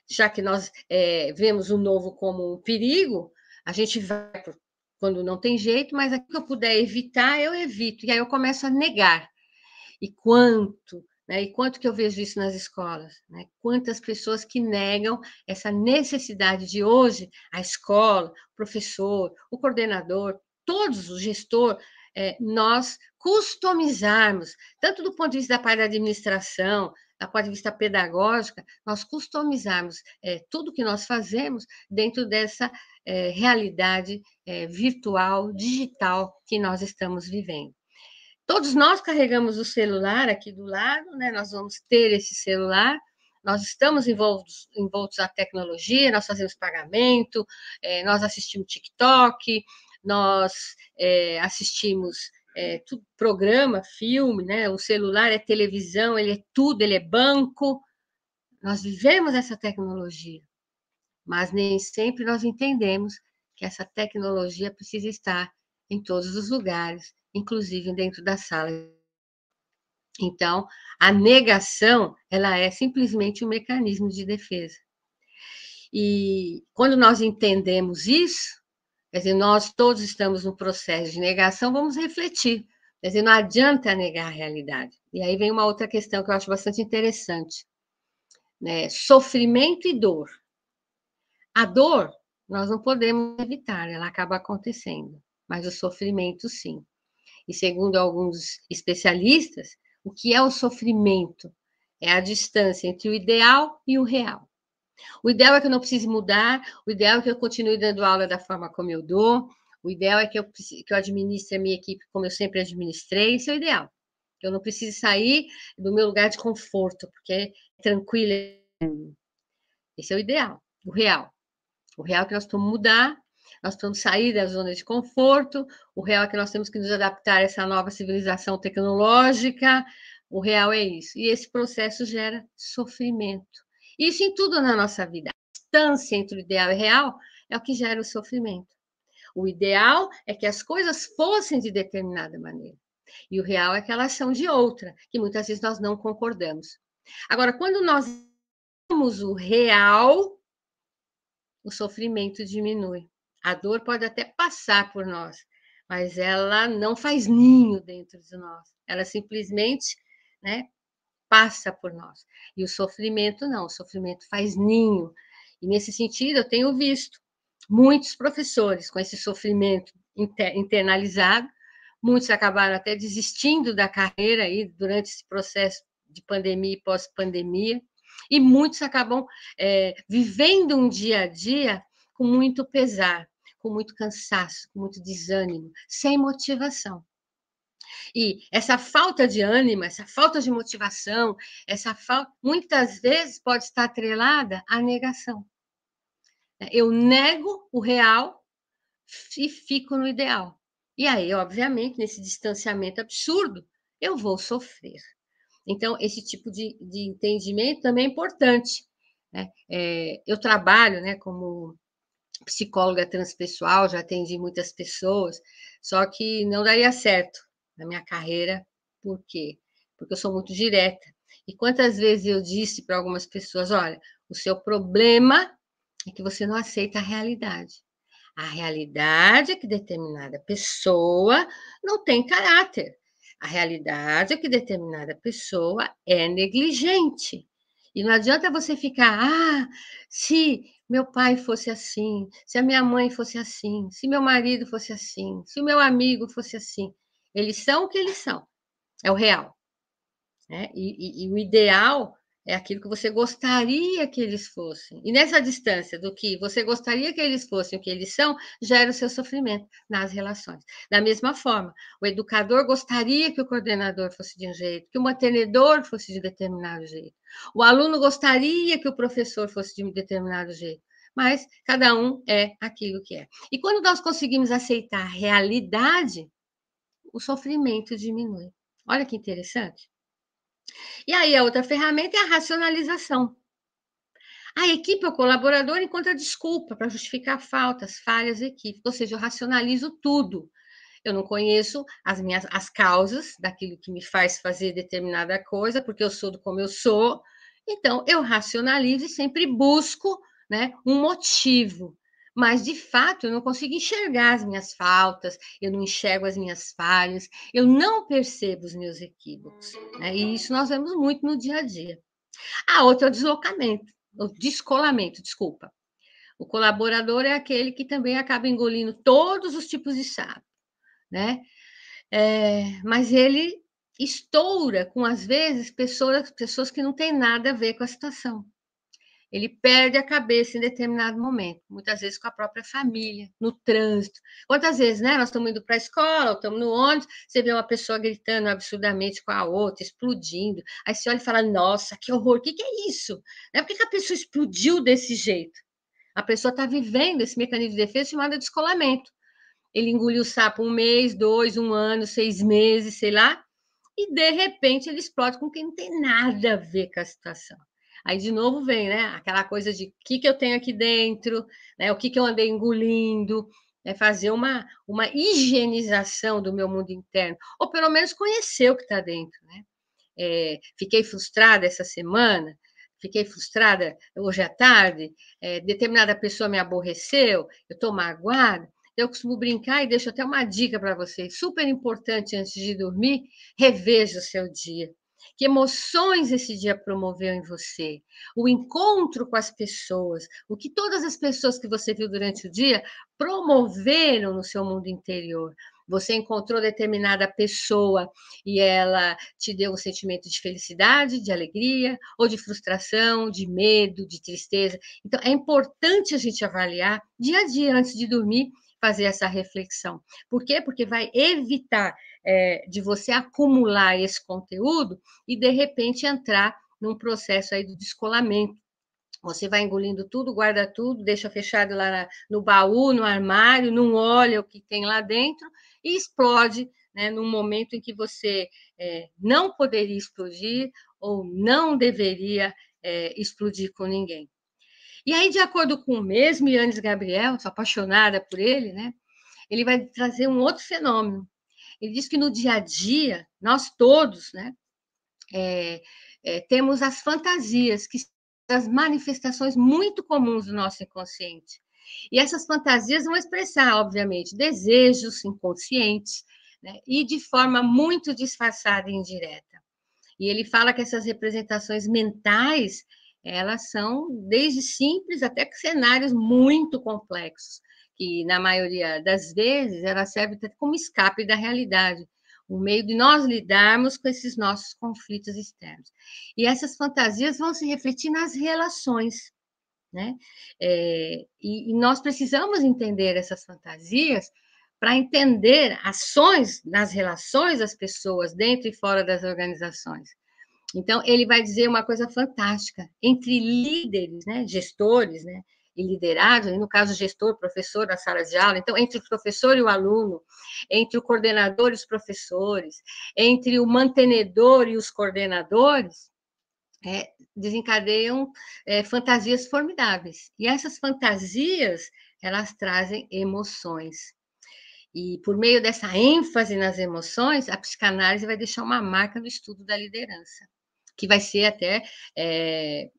Já que nós é, vemos o novo como um perigo, a gente vai quando não tem jeito, mas aquilo que eu puder evitar, eu evito. E aí eu começo a negar. E quanto, né? E quanto que eu vejo isso nas escolas, né? Quantas pessoas que negam essa necessidade de hoje a escola, o professor, o coordenador, todos, o gestor, é, nós customizarmos, tanto do ponto de vista da parte da administração, da parte de vista pedagógica, nós customizarmos é, tudo que nós fazemos dentro dessa é, realidade é, virtual, digital que nós estamos vivendo. Todos nós carregamos o celular aqui do lado, né? Nós vamos ter esse celular. Nós estamos envoltos, envolvidos à tecnologia, nós fazemos pagamento, é, nós assistimos TikTok, nós é, assistimos é, tudo, programa, filme, né? O celular é televisão, ele é tudo, ele é banco. Nós vivemos essa tecnologia, mas nem sempre nós entendemos que essa tecnologia precisa estar em todos os lugares inclusive dentro da sala. Então, a negação, ela é simplesmente um mecanismo de defesa. E quando nós entendemos isso, quer dizer, nós todos estamos no processo de negação, vamos refletir. Quer dizer, não adianta negar a realidade. E aí vem uma outra questão que eu acho bastante interessante. Né? Sofrimento e dor. A dor, nós não podemos evitar, ela acaba acontecendo. Mas o sofrimento, sim e segundo alguns especialistas, o que é o sofrimento? É a distância entre o ideal e o real. O ideal é que eu não precise mudar, o ideal é que eu continue dando aula da forma como eu dou, o ideal é que eu, que eu administre a minha equipe como eu sempre administrei, esse é o ideal. Que eu não precise sair do meu lugar de conforto, porque é tranquilo. Esse é o ideal, o real. O real é que nós vamos mudar nós precisamos sair da zona de conforto, o real é que nós temos que nos adaptar a essa nova civilização tecnológica, o real é isso. E esse processo gera sofrimento. Isso em tudo na nossa vida. A distância entre o ideal e o real é o que gera o sofrimento. O ideal é que as coisas fossem de determinada maneira. E o real é que elas são de outra, que muitas vezes nós não concordamos. Agora, quando nós temos o real, o sofrimento diminui. A dor pode até passar por nós, mas ela não faz ninho dentro de nós. Ela simplesmente, né, passa por nós. E o sofrimento não, o sofrimento faz ninho. E nesse sentido, eu tenho visto muitos professores com esse sofrimento internalizado, muitos acabaram até desistindo da carreira aí durante esse processo de pandemia e pós-pandemia, e muitos acabam é, vivendo um dia a dia com muito pesar com muito cansaço, com muito desânimo, sem motivação. E essa falta de ânimo, essa falta de motivação, essa falta, muitas vezes pode estar atrelada à negação. É, eu nego o real e fico no ideal. E aí, obviamente, nesse distanciamento absurdo, eu vou sofrer. Então, esse tipo de, de entendimento também é importante. Né? É, eu trabalho né, como psicóloga transpessoal, já atendi muitas pessoas, só que não daria certo na minha carreira, por quê? Porque eu sou muito direta. E quantas vezes eu disse para algumas pessoas: olha, o seu problema é que você não aceita a realidade. A realidade é que determinada pessoa não tem caráter. A realidade é que determinada pessoa é negligente. E não adianta você ficar, ah, se meu pai fosse assim, se a minha mãe fosse assim, se meu marido fosse assim, se o meu amigo fosse assim. Eles são o que eles são, é o real. Né? E, e, e o ideal é aquilo que você gostaria que eles fossem. E nessa distância do que você gostaria que eles fossem, o que eles são, gera o seu sofrimento nas relações. Da mesma forma, o educador gostaria que o coordenador fosse de um jeito, que o mantenedor fosse de determinado jeito. O aluno gostaria que o professor fosse de um determinado jeito. Mas cada um é aquilo que é. E quando nós conseguimos aceitar a realidade, o sofrimento diminui. Olha que interessante. E aí, a outra ferramenta é a racionalização. A equipe é ou colaborador encontra desculpa para justificar faltas, falhas e equívocos. Ou seja, eu racionalizo tudo. Eu não conheço as minhas as causas daquilo que me faz fazer determinada coisa, porque eu sou do como eu sou. Então, eu racionalizo e sempre busco né, um motivo mas de fato eu não consigo enxergar as minhas faltas, eu não enxergo as minhas falhas, eu não percebo os meus equívocos. Né? E isso nós vemos muito no dia a dia. A ah, outra é o deslocamento, o descolamento, desculpa. O colaborador é aquele que também acaba engolindo todos os tipos de sapo, né? É, mas ele estoura com, às vezes, pessoas, pessoas que não têm nada a ver com a situação ele perde a cabeça em determinado momento, muitas vezes com a própria família, no trânsito. Quantas vezes, né? Nós estamos indo para a escola, estamos no ônibus, você vê uma pessoa gritando absurdamente com a outra, explodindo. Aí você olha e fala: Nossa, que horror, o que, que, é isso? Né? Por que, que a pessoa explodiu desse jeito? A pessoa está vivendo esse mecanismo de defesa chamado descolamento. Ele engoliu o sapo um mês, dois, um ano, seis meses, sei lá, e de repente ele explode com quem não tem nada a ver com a situação. Aí de novo vem, né? Aquela coisa de o que, que eu tenho aqui dentro, né? O que, que eu andei engolindo, né? Fazer uma, uma higienização do meu mundo interno, ou pelo menos conhecer o que está dentro, né? É, fiquei frustrada essa semana, fiquei frustrada hoje à tarde, é, determinada pessoa me aborreceu, eu estou magoada. Eu costumo brincar e deixo até uma dica para vocês, super importante antes de dormir, reveja o seu dia que emoções esse dia promoveu em você, o encontro com as pessoas, o que todas as pessoas que você viu durante o dia promoveram no seu mundo interior. Você encontrou determinada pessoa e ela te deu um sentimento de felicidade, de alegria, ou de frustração, de medo, de tristeza. Então, é importante a gente avaliar dia a dia, antes de dormir, fazer essa reflexão. Por quê? Porque vai evitar é, de você acumular esse conteúdo e, de repente, entrar num processo aí do descolamento. Você vai engolindo tudo, guarda tudo, deixa fechado lá no baú, no armário, não olha o que tem lá dentro e explode né, num momento em que você é, não poderia explodir ou não deveria é, explodir com ninguém. E aí, de acordo com o mesmo Yannis Gabriel, sou apaixonada por ele, né? Ele vai trazer um outro fenômeno. Ele diz que no dia a dia, nós todos, né? É, é, temos as fantasias, que são as manifestações muito comuns do nosso inconsciente. E essas fantasias vão expressar, obviamente, desejos inconscientes, né? e de forma muito disfarçada e indireta. E ele fala que essas representações mentais elas são desde simples até cenários muito complexos, que na maioria das vezes ela serve até como escape da realidade, um meio de nós lidarmos com esses nossos conflitos externos. E essas fantasias vão se refletir nas relações, né? É, e, e nós precisamos entender essas fantasias para entender ações nas relações das pessoas dentro e fora das organizações. Então, ele vai dizer uma coisa fantástica. Entre líderes, né, gestores né, e liderados, no caso, gestor, professor na sala de aula, então, entre o professor e o aluno, entre o coordenador e os professores, entre o mantenedor e os coordenadores, é, desencadeiam é, fantasias formidáveis. E essas fantasias, elas trazem emoções. E por meio dessa ênfase nas emoções, a psicanálise vai deixar uma marca no estudo da liderança que vai ser até é,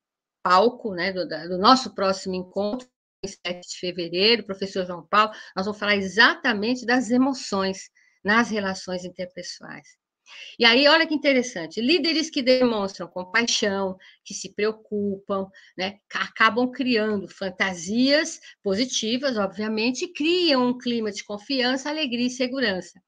palco né, do, do nosso próximo encontro, 7 de fevereiro, professor João Paulo, nós vamos falar exatamente das emoções nas relações interpessoais. E aí, olha que interessante, líderes que demonstram compaixão, que se preocupam, né, acabam criando fantasias positivas, obviamente, criam um clima de confiança, alegria e segurança.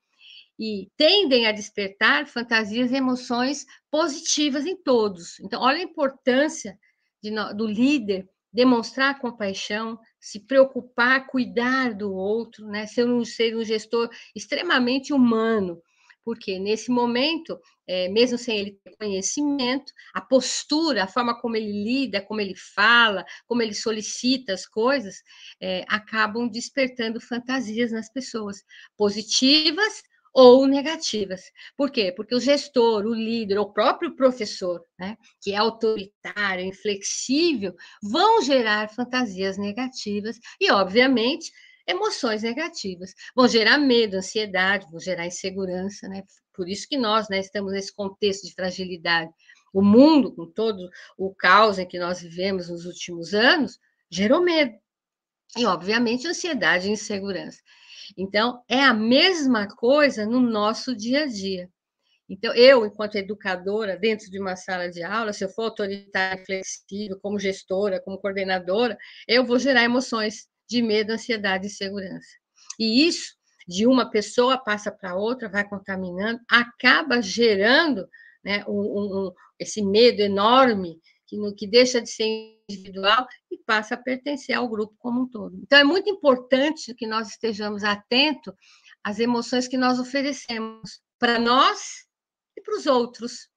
E tendem a despertar fantasias e emoções positivas em todos. Então, olha a importância de, do líder demonstrar compaixão, se preocupar, cuidar do outro, né? ser, um, ser um gestor extremamente humano, porque nesse momento, é, mesmo sem ele ter conhecimento, a postura, a forma como ele lida, como ele fala, como ele solicita as coisas, é, acabam despertando fantasias nas pessoas, positivas ou negativas. Por quê? Porque o gestor, o líder, o próprio professor, né, que é autoritário, inflexível, vão gerar fantasias negativas e, obviamente, emoções negativas. Vão gerar medo, ansiedade, vão gerar insegurança, né? Por isso que nós, né, estamos nesse contexto de fragilidade. O mundo, com todo o caos em que nós vivemos nos últimos anos, gerou medo. E, obviamente, ansiedade e insegurança. Então, é a mesma coisa no nosso dia a dia. Então, eu, enquanto educadora, dentro de uma sala de aula, se eu for autoritária, flexível, como gestora, como coordenadora, eu vou gerar emoções de medo, ansiedade e segurança. E isso, de uma pessoa passa para outra, vai contaminando, acaba gerando né, um, um, esse medo enorme que, no, que deixa de ser individual e passa a pertencer ao grupo como um todo. Então, é muito importante que nós estejamos atentos às emoções que nós oferecemos para nós e para os outros.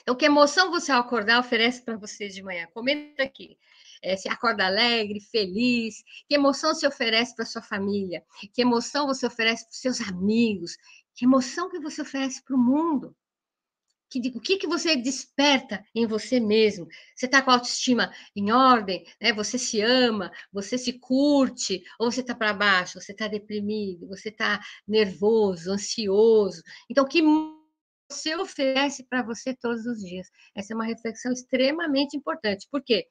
Então, que emoção você ao acordar oferece para você de manhã? Comenta aqui. É, se acorda alegre, feliz, que emoção se oferece para sua família, que emoção você oferece para os seus amigos, que emoção que você oferece para o mundo que, o que, que você desperta em você mesmo? Você está com a autoestima em ordem? Né? Você se ama? Você se curte? Ou você está para baixo? Você está deprimido? Você está nervoso, ansioso? Então, que você oferece para você todos os dias? Essa é uma reflexão extremamente importante. Por quê?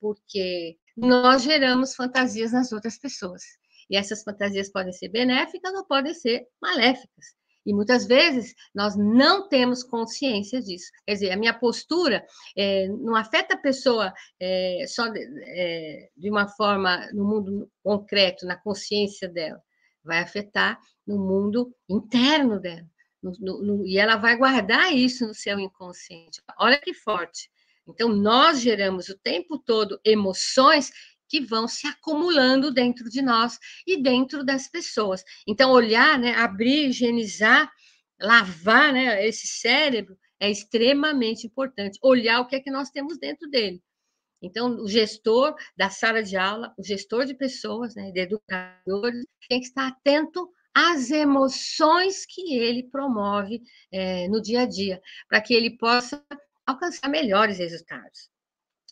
Porque nós geramos fantasias nas outras pessoas. E essas fantasias podem ser benéficas ou podem ser maléficas. E muitas vezes nós não temos consciência disso. Quer dizer, a minha postura é, não afeta a pessoa é, só de, é, de uma forma no mundo concreto, na consciência dela. Vai afetar no mundo interno dela. No, no, no, e ela vai guardar isso no seu inconsciente. Olha que forte. Então, nós geramos o tempo todo emoções que vão se acumulando dentro de nós e dentro das pessoas. Então, olhar, né, abrir, higienizar, lavar né, esse cérebro é extremamente importante. Olhar o que é que nós temos dentro dele. Então, o gestor da sala de aula, o gestor de pessoas, né, de educadores, tem que estar atento às emoções que ele promove é, no dia a dia, para que ele possa alcançar melhores resultados.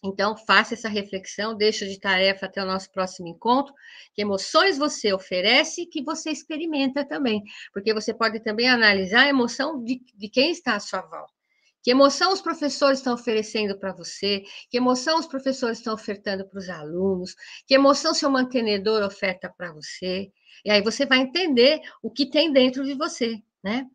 Então, faça essa reflexão, deixa de tarefa até o nosso próximo encontro. Que emoções você oferece que você experimenta também, porque você pode também analisar a emoção de, de quem está à sua volta. Que emoção os professores estão oferecendo para você? Que emoção os professores estão ofertando para os alunos? Que emoção seu mantenedor oferta para você? E aí você vai entender o que tem dentro de você, né?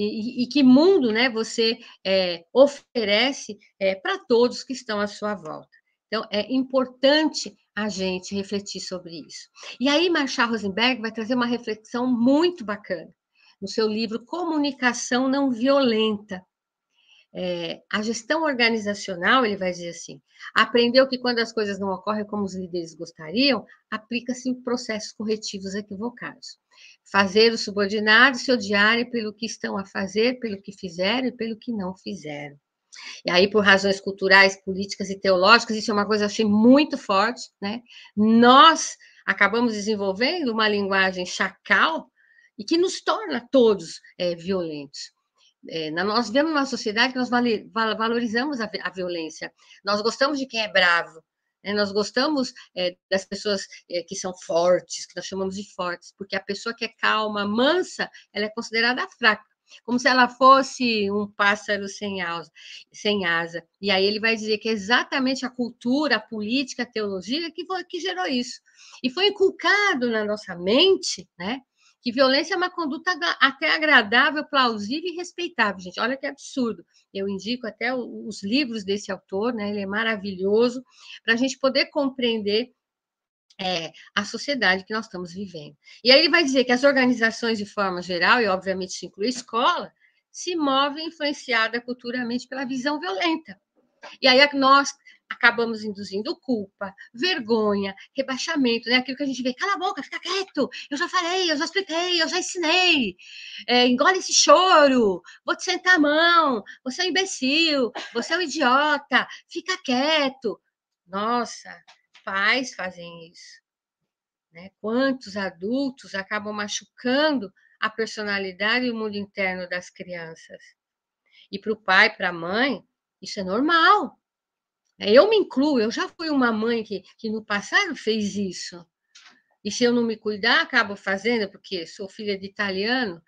e, e, que mundo né, você é, oferece é, para todos que estão à sua volta. Então, é importante a gente refletir sobre isso. E aí, Marshall Rosenberg vai trazer uma reflexão muito bacana no seu livro Comunicação Não Violenta. É, a gestão organizacional, ele vai dizer assim, aprendeu que quando as coisas não ocorrem como os líderes gostariam, aplica-se processos corretivos equivocados fazer os subordinados se odiarem pelo que estão a fazer, pelo que fizeram e pelo que não fizeram. E aí, por razões culturais, políticas e teológicas, isso é uma coisa que eu achei muito forte, né? Nós acabamos desenvolvendo uma linguagem chacal e que nos torna todos é, violentos. É, nós vemos numa sociedade que nós valorizamos a violência, nós gostamos de quem é bravo, né, nós gostamos é, das pessoas é, que são fortes, que nós chamamos de fortes, porque a pessoa que é calma, mansa, ela é considerada fraca, como se ela fosse um pássaro sem asa, sem asa. E aí ele vai dizer que é exatamente a cultura, a política, a teologia que, foi, que gerou isso. E foi inculcado na nossa mente, né? que violência é uma conduta até agradável, plausível e respeitável, gente. Olha que absurdo. Eu indico até os livros desse autor, né? Ele é maravilhoso para a gente poder compreender é, a sociedade que nós estamos vivendo. E aí ele vai dizer que as organizações, de forma geral, e obviamente se inclui a escola, se movem influenciada culturalmente pela visão violenta. E aí é nós acabamos induzindo culpa, vergonha, rebaixamento, né? Aquilo que a gente vê, cala a boca, fica quieto, eu já falei, eu já expliquei, eu já ensinei, é, engole esse choro, vou te sentar a mão, você é um imbecil, você é um idiota, fica quieto. Nossa, pais fazem isso. Né? Quantos adultos acabam machucando a personalidade e o mundo interno das crianças? E para o pai, para a mãe, isso é normal. É, eu me incluo, eu já fui uma mãe que, que no passado fez isso. E se eu não me cuidar, acabo fazendo, porque sou filha de italiano,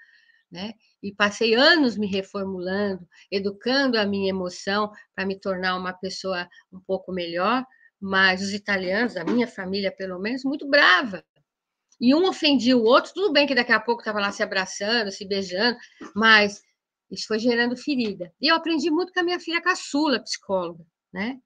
né? E passei anos me reformulando, educando a minha emoção para me tornar uma pessoa um pouco melhor, mas os italianos, a minha família pelo menos, muito brava. E um ofendia o outro, tudo bem que daqui a pouco estava lá se abraçando, se beijando, mas isso foi gerando ferida. E eu aprendi muito com a minha filha caçula, psicóloga, né?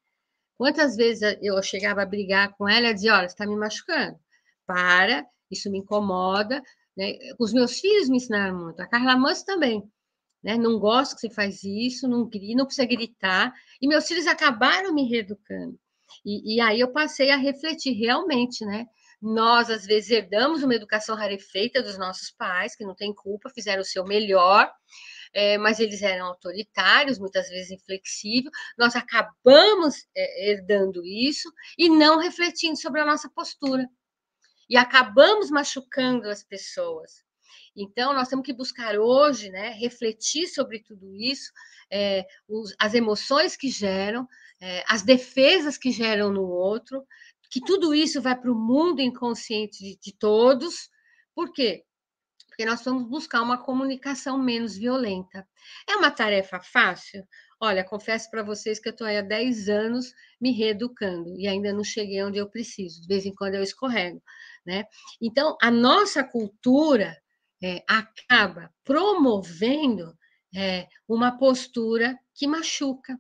Quantas vezes eu chegava a brigar com ela e dizia: olha, você está me machucando, para, isso me incomoda. Né? Os meus filhos me ensinaram muito, a Carla Manso também. Né? Não gosto que você faz isso, não, não precisa gritar. E meus filhos acabaram me reeducando. E, e, aí eu passei a refletir realmente, né? Nós, às vezes, herdamos uma educação rarefeita dos nossos pais, que não tem culpa, fizeram o seu melhor, é, mas eles eram autoritários, muitas vezes inflexíveis. Nós acabamos é, herdando isso e não refletindo sobre a nossa postura. E acabamos machucando as pessoas. Então, nós temos que buscar hoje, né, refletir sobre tudo isso, é, os, as emoções que geram, é, as defesas que geram no outro, que tudo isso vai para o mundo inconsciente de, de, todos. Por quê? porque nós vamos buscar uma comunicação menos violenta. É uma tarefa fácil? Olha, confesso para vocês que eu estou aí há 10 anos me reeducando e ainda não cheguei onde eu preciso. De vez em quando eu escorrego, né? Então, a nossa cultura é, acaba promovendo é, uma postura que machuca.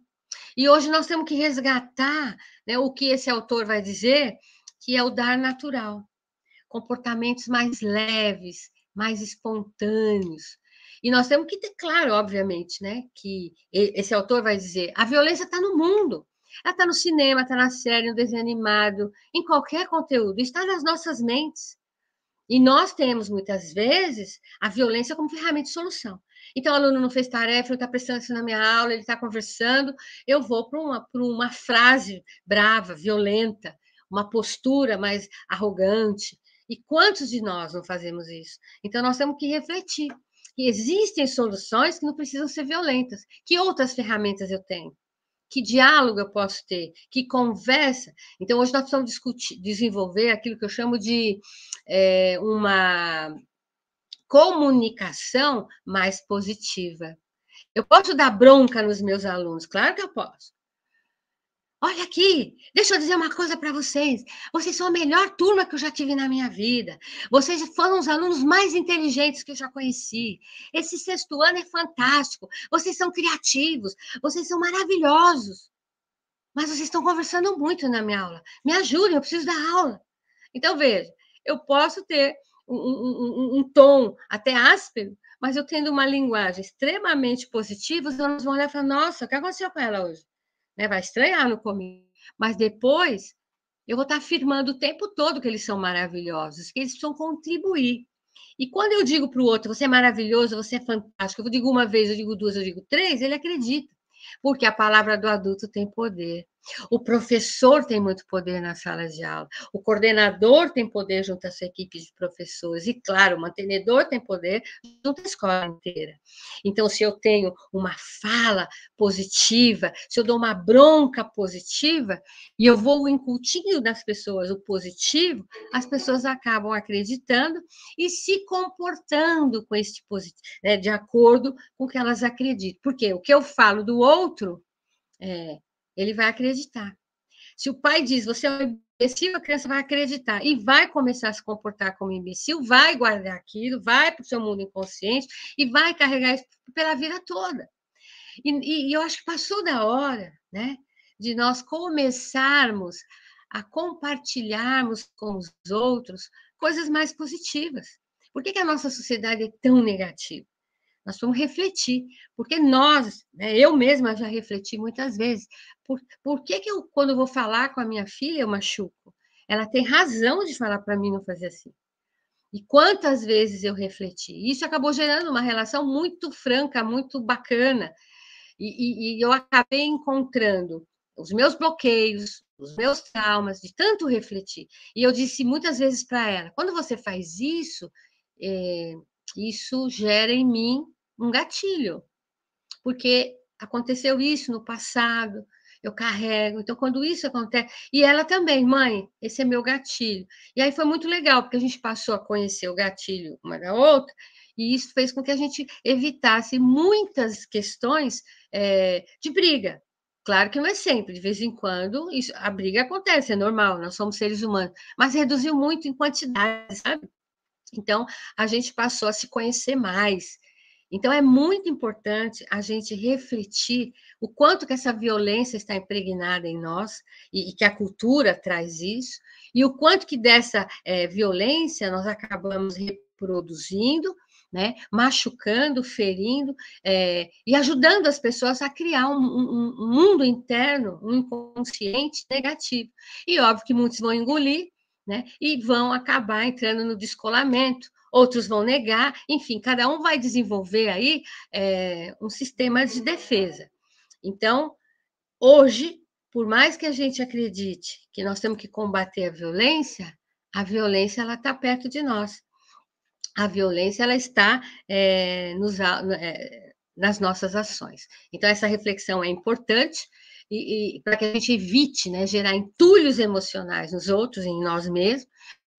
E hoje nós temos que resgatar né, o que esse autor vai dizer, que é o dar natural. Comportamentos mais leves, mais espontâneos. E nós temos que ter claro, obviamente, né, que esse autor vai dizer: a violência está no mundo, ela está no cinema, está na série, no desenho animado, em qualquer conteúdo, está nas nossas mentes. E nós temos, muitas vezes, a violência como ferramenta de solução. Então, o aluno não fez tarefa, ele está prestando atenção na minha aula, ele está conversando, eu vou para uma, uma frase brava, violenta, uma postura mais arrogante, e quantos de nós não fazemos isso? Então, nós temos que refletir que existem soluções que não precisam ser violentas. Que outras ferramentas eu tenho? Que diálogo eu posso ter? Que conversa? Então, hoje nós precisamos discutir, desenvolver aquilo que eu chamo de é, uma comunicação mais positiva. Eu posso dar bronca nos meus alunos, claro que eu posso. Olha aqui, deixa eu dizer uma coisa para vocês. Vocês são a melhor turma que eu já tive na minha vida. Vocês foram os alunos mais inteligentes que eu já conheci. Esse sexto ano é fantástico. Vocês são criativos, vocês são maravilhosos. Mas vocês estão conversando muito na minha aula. Me ajudem, eu preciso da aula. Então, veja, eu posso ter um, um, um, um tom até áspero, mas eu tendo uma linguagem extremamente positiva, os alunos vão olhar e falar: nossa, o que aconteceu com ela hoje? né? Vai estranhar no começo, mas depois eu vou estar afirmando o tempo todo que eles são maravilhosos, que eles precisam contribuir. E quando eu digo para o outro, você é maravilhoso, você é fantástico, eu digo uma vez, eu digo duas, eu digo três, ele acredita. Porque a palavra do adulto tem poder. O professor tem muito poder na sala de aula, o coordenador tem poder junto à sua equipe de professores, e, claro, o mantenedor tem poder junto à escola inteira. Então, se eu tenho uma fala positiva, se eu dou uma bronca positiva, e eu vou incutindo nas pessoas o positivo, as pessoas acabam acreditando e se comportando com este positivo, né, de acordo com o que elas acreditam. Porque o que eu falo do outro. É, ele vai acreditar. Se o pai diz, você é um imbecil, a criança vai acreditar e vai começar a se comportar como imbecil, vai guardar aquilo, vai para o seu mundo inconsciente e vai carregar isso pela vida toda. E, e, e eu acho que passou da hora, né, de nós começarmos a compartilharmos com os outros coisas mais positivas. Por que, que a nossa sociedade é tão negativa? Nós vamos refletir, porque nós, né, eu mesma já refleti muitas vezes, por, por que, que eu, quando eu vou falar com a minha filha, eu machuco? Ela tem razão de falar para mim não fazer assim. E quantas vezes eu refleti? Isso acabou gerando uma relação muito franca, muito bacana. E, e, e, eu acabei encontrando os meus bloqueios, os meus traumas, de tanto refletir. E eu disse muitas vezes para ela: quando você faz isso, é, isso gera em mim um gatilho, porque aconteceu isso no passado, eu carrego. Então, quando isso acontece. E ela também, mãe, esse é meu gatilho. E aí foi muito legal, porque a gente passou a conhecer o gatilho uma da outra, e isso fez com que a gente evitasse muitas questões é, de briga. Claro que não é sempre, de vez em quando isso, a briga acontece, é normal, nós somos seres humanos, mas reduziu muito em quantidade, sabe? Então, a gente passou a se conhecer mais, então, é muito importante a gente refletir o quanto que essa violência está impregnada em nós e, e que a cultura traz isso, e o quanto que dessa é, violência nós acabamos reproduzindo, né, machucando, ferindo é, e ajudando as pessoas a criar um, um, um mundo interno, um inconsciente negativo. E óbvio que muitos vão engolir né, e vão acabar entrando no descolamento outros vão negar, enfim, cada um vai desenvolver aí é, um sistema de defesa. Então, hoje, por mais que a gente acredite que nós temos que combater a violência, a violência ela está perto de nós. A violência ela está é, nos, é, nas nossas ações. Então essa reflexão é importante e, e para que a gente evite, né, gerar entulhos emocionais nos outros, em nós mesmos,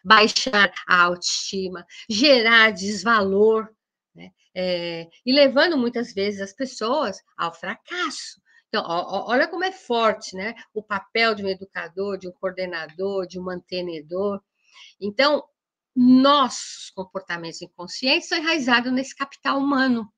baixar a autoestima, gerar desvalor, né? É, e levando muitas vezes as pessoas ao fracasso. Então, olha como é forte né? o papel de um educador, de um coordenador, de um mantenedor. Então, nossos comportamentos inconscientes são enraizados nesse capital humano.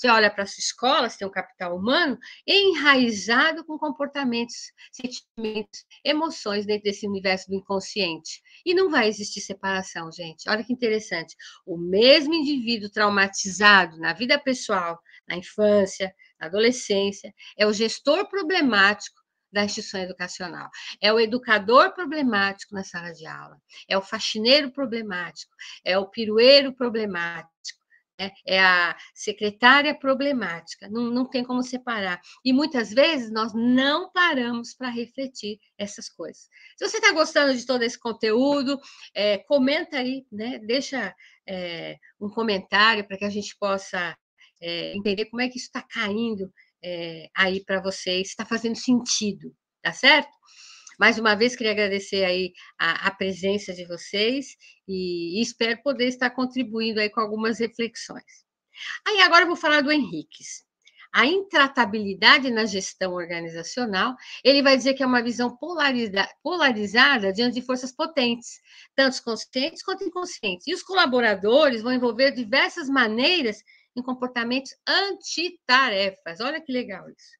Você olha para a sua escola, você tem um capital humano é enraizado com comportamentos, sentimentos, emoções dentro desse universo do inconsciente. E não vai existir separação, gente. Olha que interessante. O mesmo indivíduo traumatizado na vida pessoal, na infância, na adolescência, é o gestor problemático da instituição educacional. É o educador problemático na sala de aula, é o faxineiro problemático, é o pirueiro problemático, né, é a secretária problemática, não, não tem como separar. E muitas vezes nós não paramos para refletir essas coisas. Se você está gostando de todo esse conteúdo, é, comenta aí, né? deixa é, um comentário para que a gente possa é, entender como é que isso está caindo é, aí para vocês, está fazendo sentido, tá certo? Mais uma vez, queria agradecer aí a, a presença de vocês e, e, espero poder estar contribuindo aí com algumas reflexões. Aí agora eu vou falar do Henriques. A intratabilidade na gestão organizacional, ele vai dizer que é uma visão polariza, polarizada diante de forças potentes, tanto conscientes quanto inconscientes. E os colaboradores vão envolver diversas maneiras em comportamentos antitarefas. Olha que legal isso.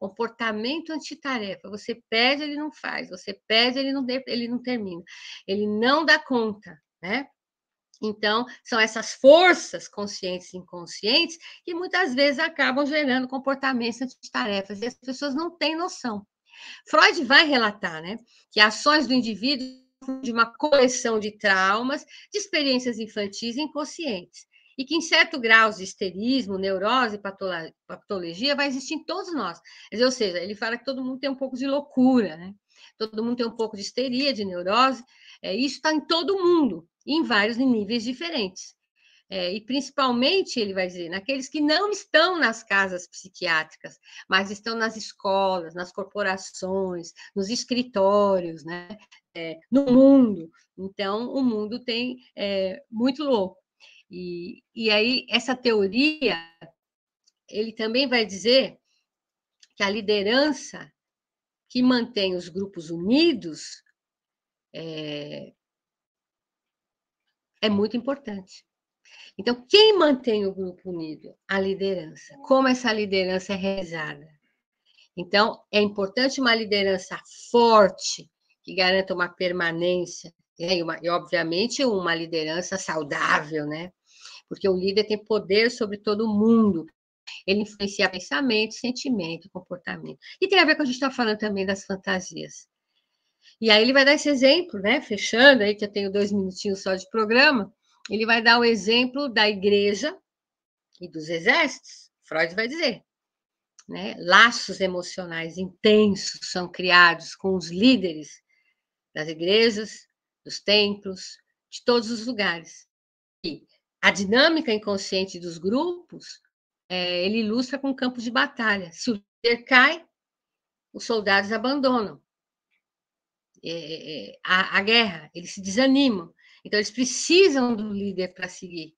Comportamento antitarefa. Você pede, ele não faz. Você pede, ele não, ele não termina. Ele não dá conta, né? Então, são essas forças conscientes e inconscientes que muitas vezes acabam gerando comportamentos antitarefas e as pessoas não têm noção. Freud vai relatar né, que ações do indivíduo de uma coleção de traumas, de experiências infantis inconscientes e que, em certo grau, de histerismo, neurose, patologia vai existir em todos nós. ou seja, ele fala que todo mundo tem um pouco de loucura, né? todo mundo tem um pouco de histeria, de neurose, é, isso está em todo mundo, em vários níveis diferentes. É, e principalmente, ele vai dizer, naqueles que não estão nas casas psiquiátricas, mas estão nas escolas, nas corporações, nos escritórios, né? É, no mundo. Então, o mundo tem é, muito louco. E, e aí, essa teoria, ele também vai dizer que a liderança que mantém os grupos unidos é, é muito importante. Então, quem mantém o grupo unido? A liderança. Como essa liderança é realizada? Então, é importante uma liderança forte, que garanta uma permanência, né, e, obviamente, uma liderança saudável, né? porque o líder tem poder sobre todo mundo. Ele influencia pensamento, sentimento, comportamento. E tem a ver com a gente está falando também das fantasias. E aí ele vai dar esse exemplo, né? Fechando aí, que eu tenho dois minutinhos só de programa, ele vai dar o exemplo da igreja e dos exércitos. Freud vai dizer. Né? Laços emocionais intensos são criados com os líderes das igrejas, dos templos, de todos os lugares. E a dinâmica inconsciente dos grupos, é, ele ilustra com campos de batalha. Se o líder cai, os soldados abandonam é, é, é a, a guerra, eles se desanimam. Então, eles precisam do líder para seguir.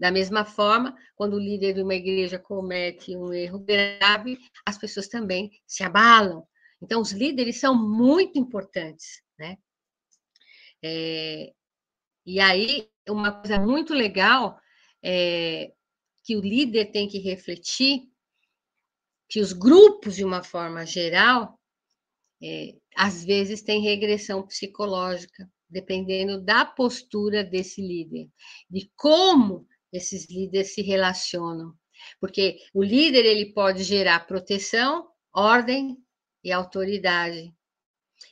Da mesma forma, quando o líder de uma igreja comete um erro grave, as pessoas também se abalam. Então, os líderes são muito importantes, né? É, e aí, uma coisa muito legal é, que o líder tem que refletir, que os grupos, de uma forma geral, é, às vezes têm regressão psicológica, dependendo da postura desse líder, de como esses líderes se relacionam. Porque o líder ele pode gerar proteção, ordem e autoridade.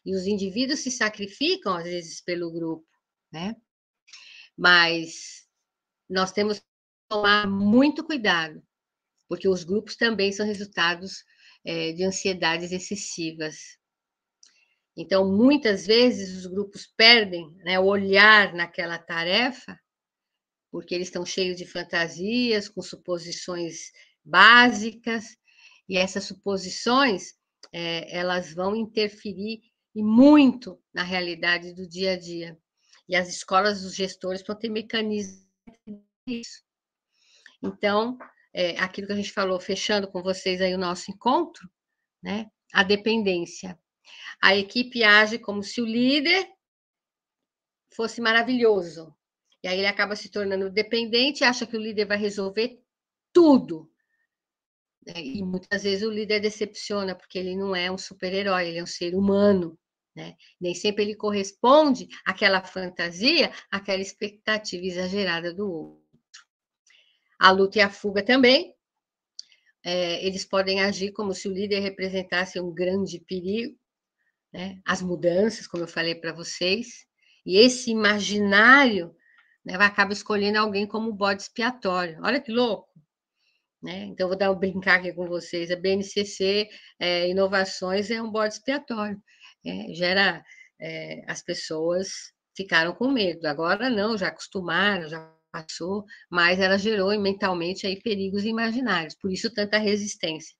E os indivíduos se sacrificam, às vezes, pelo grupo, né? Mas nós temos que tomar muito cuidado, porque os grupos também são resultados é, de ansiedades excessivas. Então, muitas vezes os grupos perdem né, o olhar naquela tarefa, porque eles estão cheios de fantasias, com suposições básicas, e essas suposições é, elas vão interferir e muito na realidade do dia a dia. E as escolas, os gestores para ter mecanismos disso. Então, é, aquilo que a gente falou, fechando com vocês aí o nosso encontro, né? A dependência. A equipe age como se o líder fosse maravilhoso. E aí ele acaba se tornando dependente, acha que o líder vai resolver tudo. É, e muitas vezes o líder decepciona, porque ele não é um super-herói, ele é um ser humano. Né? Nem sempre ele corresponde àquela fantasia, àquela expectativa exagerada do outro. A luta e a fuga também. É, eles podem agir como se o líder representasse um grande perigo, né? as mudanças, como eu falei para vocês, e esse imaginário né, acaba escolhendo alguém como bode expiatório. Olha que louco! Né? Então, vou dar um brincar aqui com vocês. A BNCC é, Inovações é um bode expiatório gera é, é, as pessoas ficaram com medo. Agora não, já acostumaram, já passou, mas ela gerou mentalmente aí perigos imaginários, por isso tanta resistência.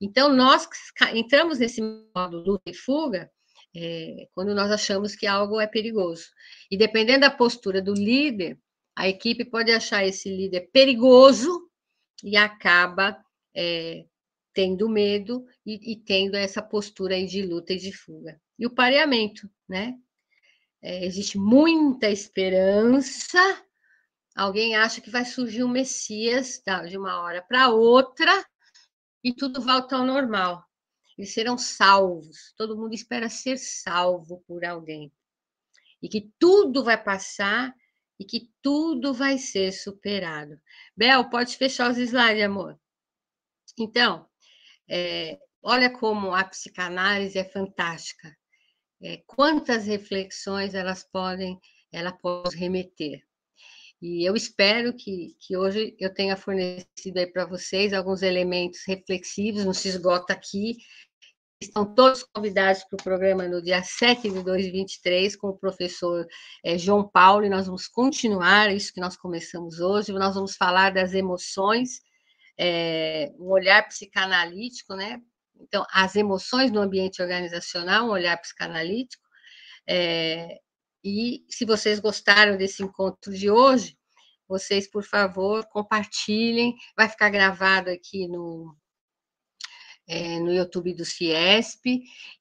Então nós entramos nesse modo luta e fuga é, quando nós achamos que algo é perigoso. E dependendo da postura do líder, a equipe pode achar esse líder perigoso e acaba é, tendo medo e, e tendo essa postura aí de luta e de fuga. E o pareamento, né? É, existe muita esperança. Alguém acha que vai surgir um Messias tá, de uma hora para outra e tudo volta ao normal. Eles serão salvos. Todo mundo espera ser salvo por alguém. E que tudo vai passar e que tudo vai ser superado. Bel, pode fechar os slides, amor. Então, é, olha como a psicanálise é fantástica. É, quantas reflexões elas podem, ela pode remeter. E eu espero que, que hoje eu tenha fornecido aí para vocês alguns elementos reflexivos, não se esgota aqui. Estão todos convidados para o programa no dia 7 de 2023 com o professor é, João Paulo, e nós vamos continuar isso que nós começamos hoje. Nós vamos falar das emoções é, um olhar psicanalítico, né? Então, as emoções no ambiente organizacional, um olhar psicanalítico. É, e se vocês gostaram desse encontro de hoje, vocês, por favor, compartilhem. Vai ficar gravado aqui no, é, no YouTube do Ciesp.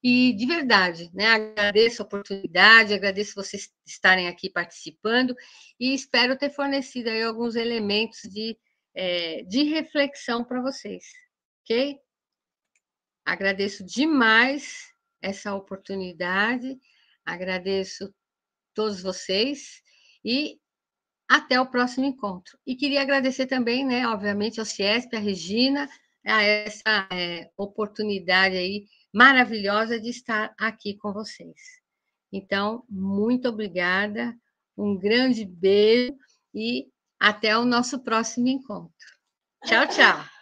E, de verdade, né, agradeço a oportunidade, agradeço vocês estarem aqui participando e espero ter fornecido aí alguns elementos de é, de reflexão para vocês, ok? Agradeço demais essa oportunidade, agradeço todos vocês e até o próximo encontro. E queria agradecer também, né, obviamente, ao Ciesp, à Regina, a essa é, oportunidade aí maravilhosa de estar aqui com vocês. Então, muito obrigada, um grande beijo e até o nosso próximo encontro. Tchau, tchau.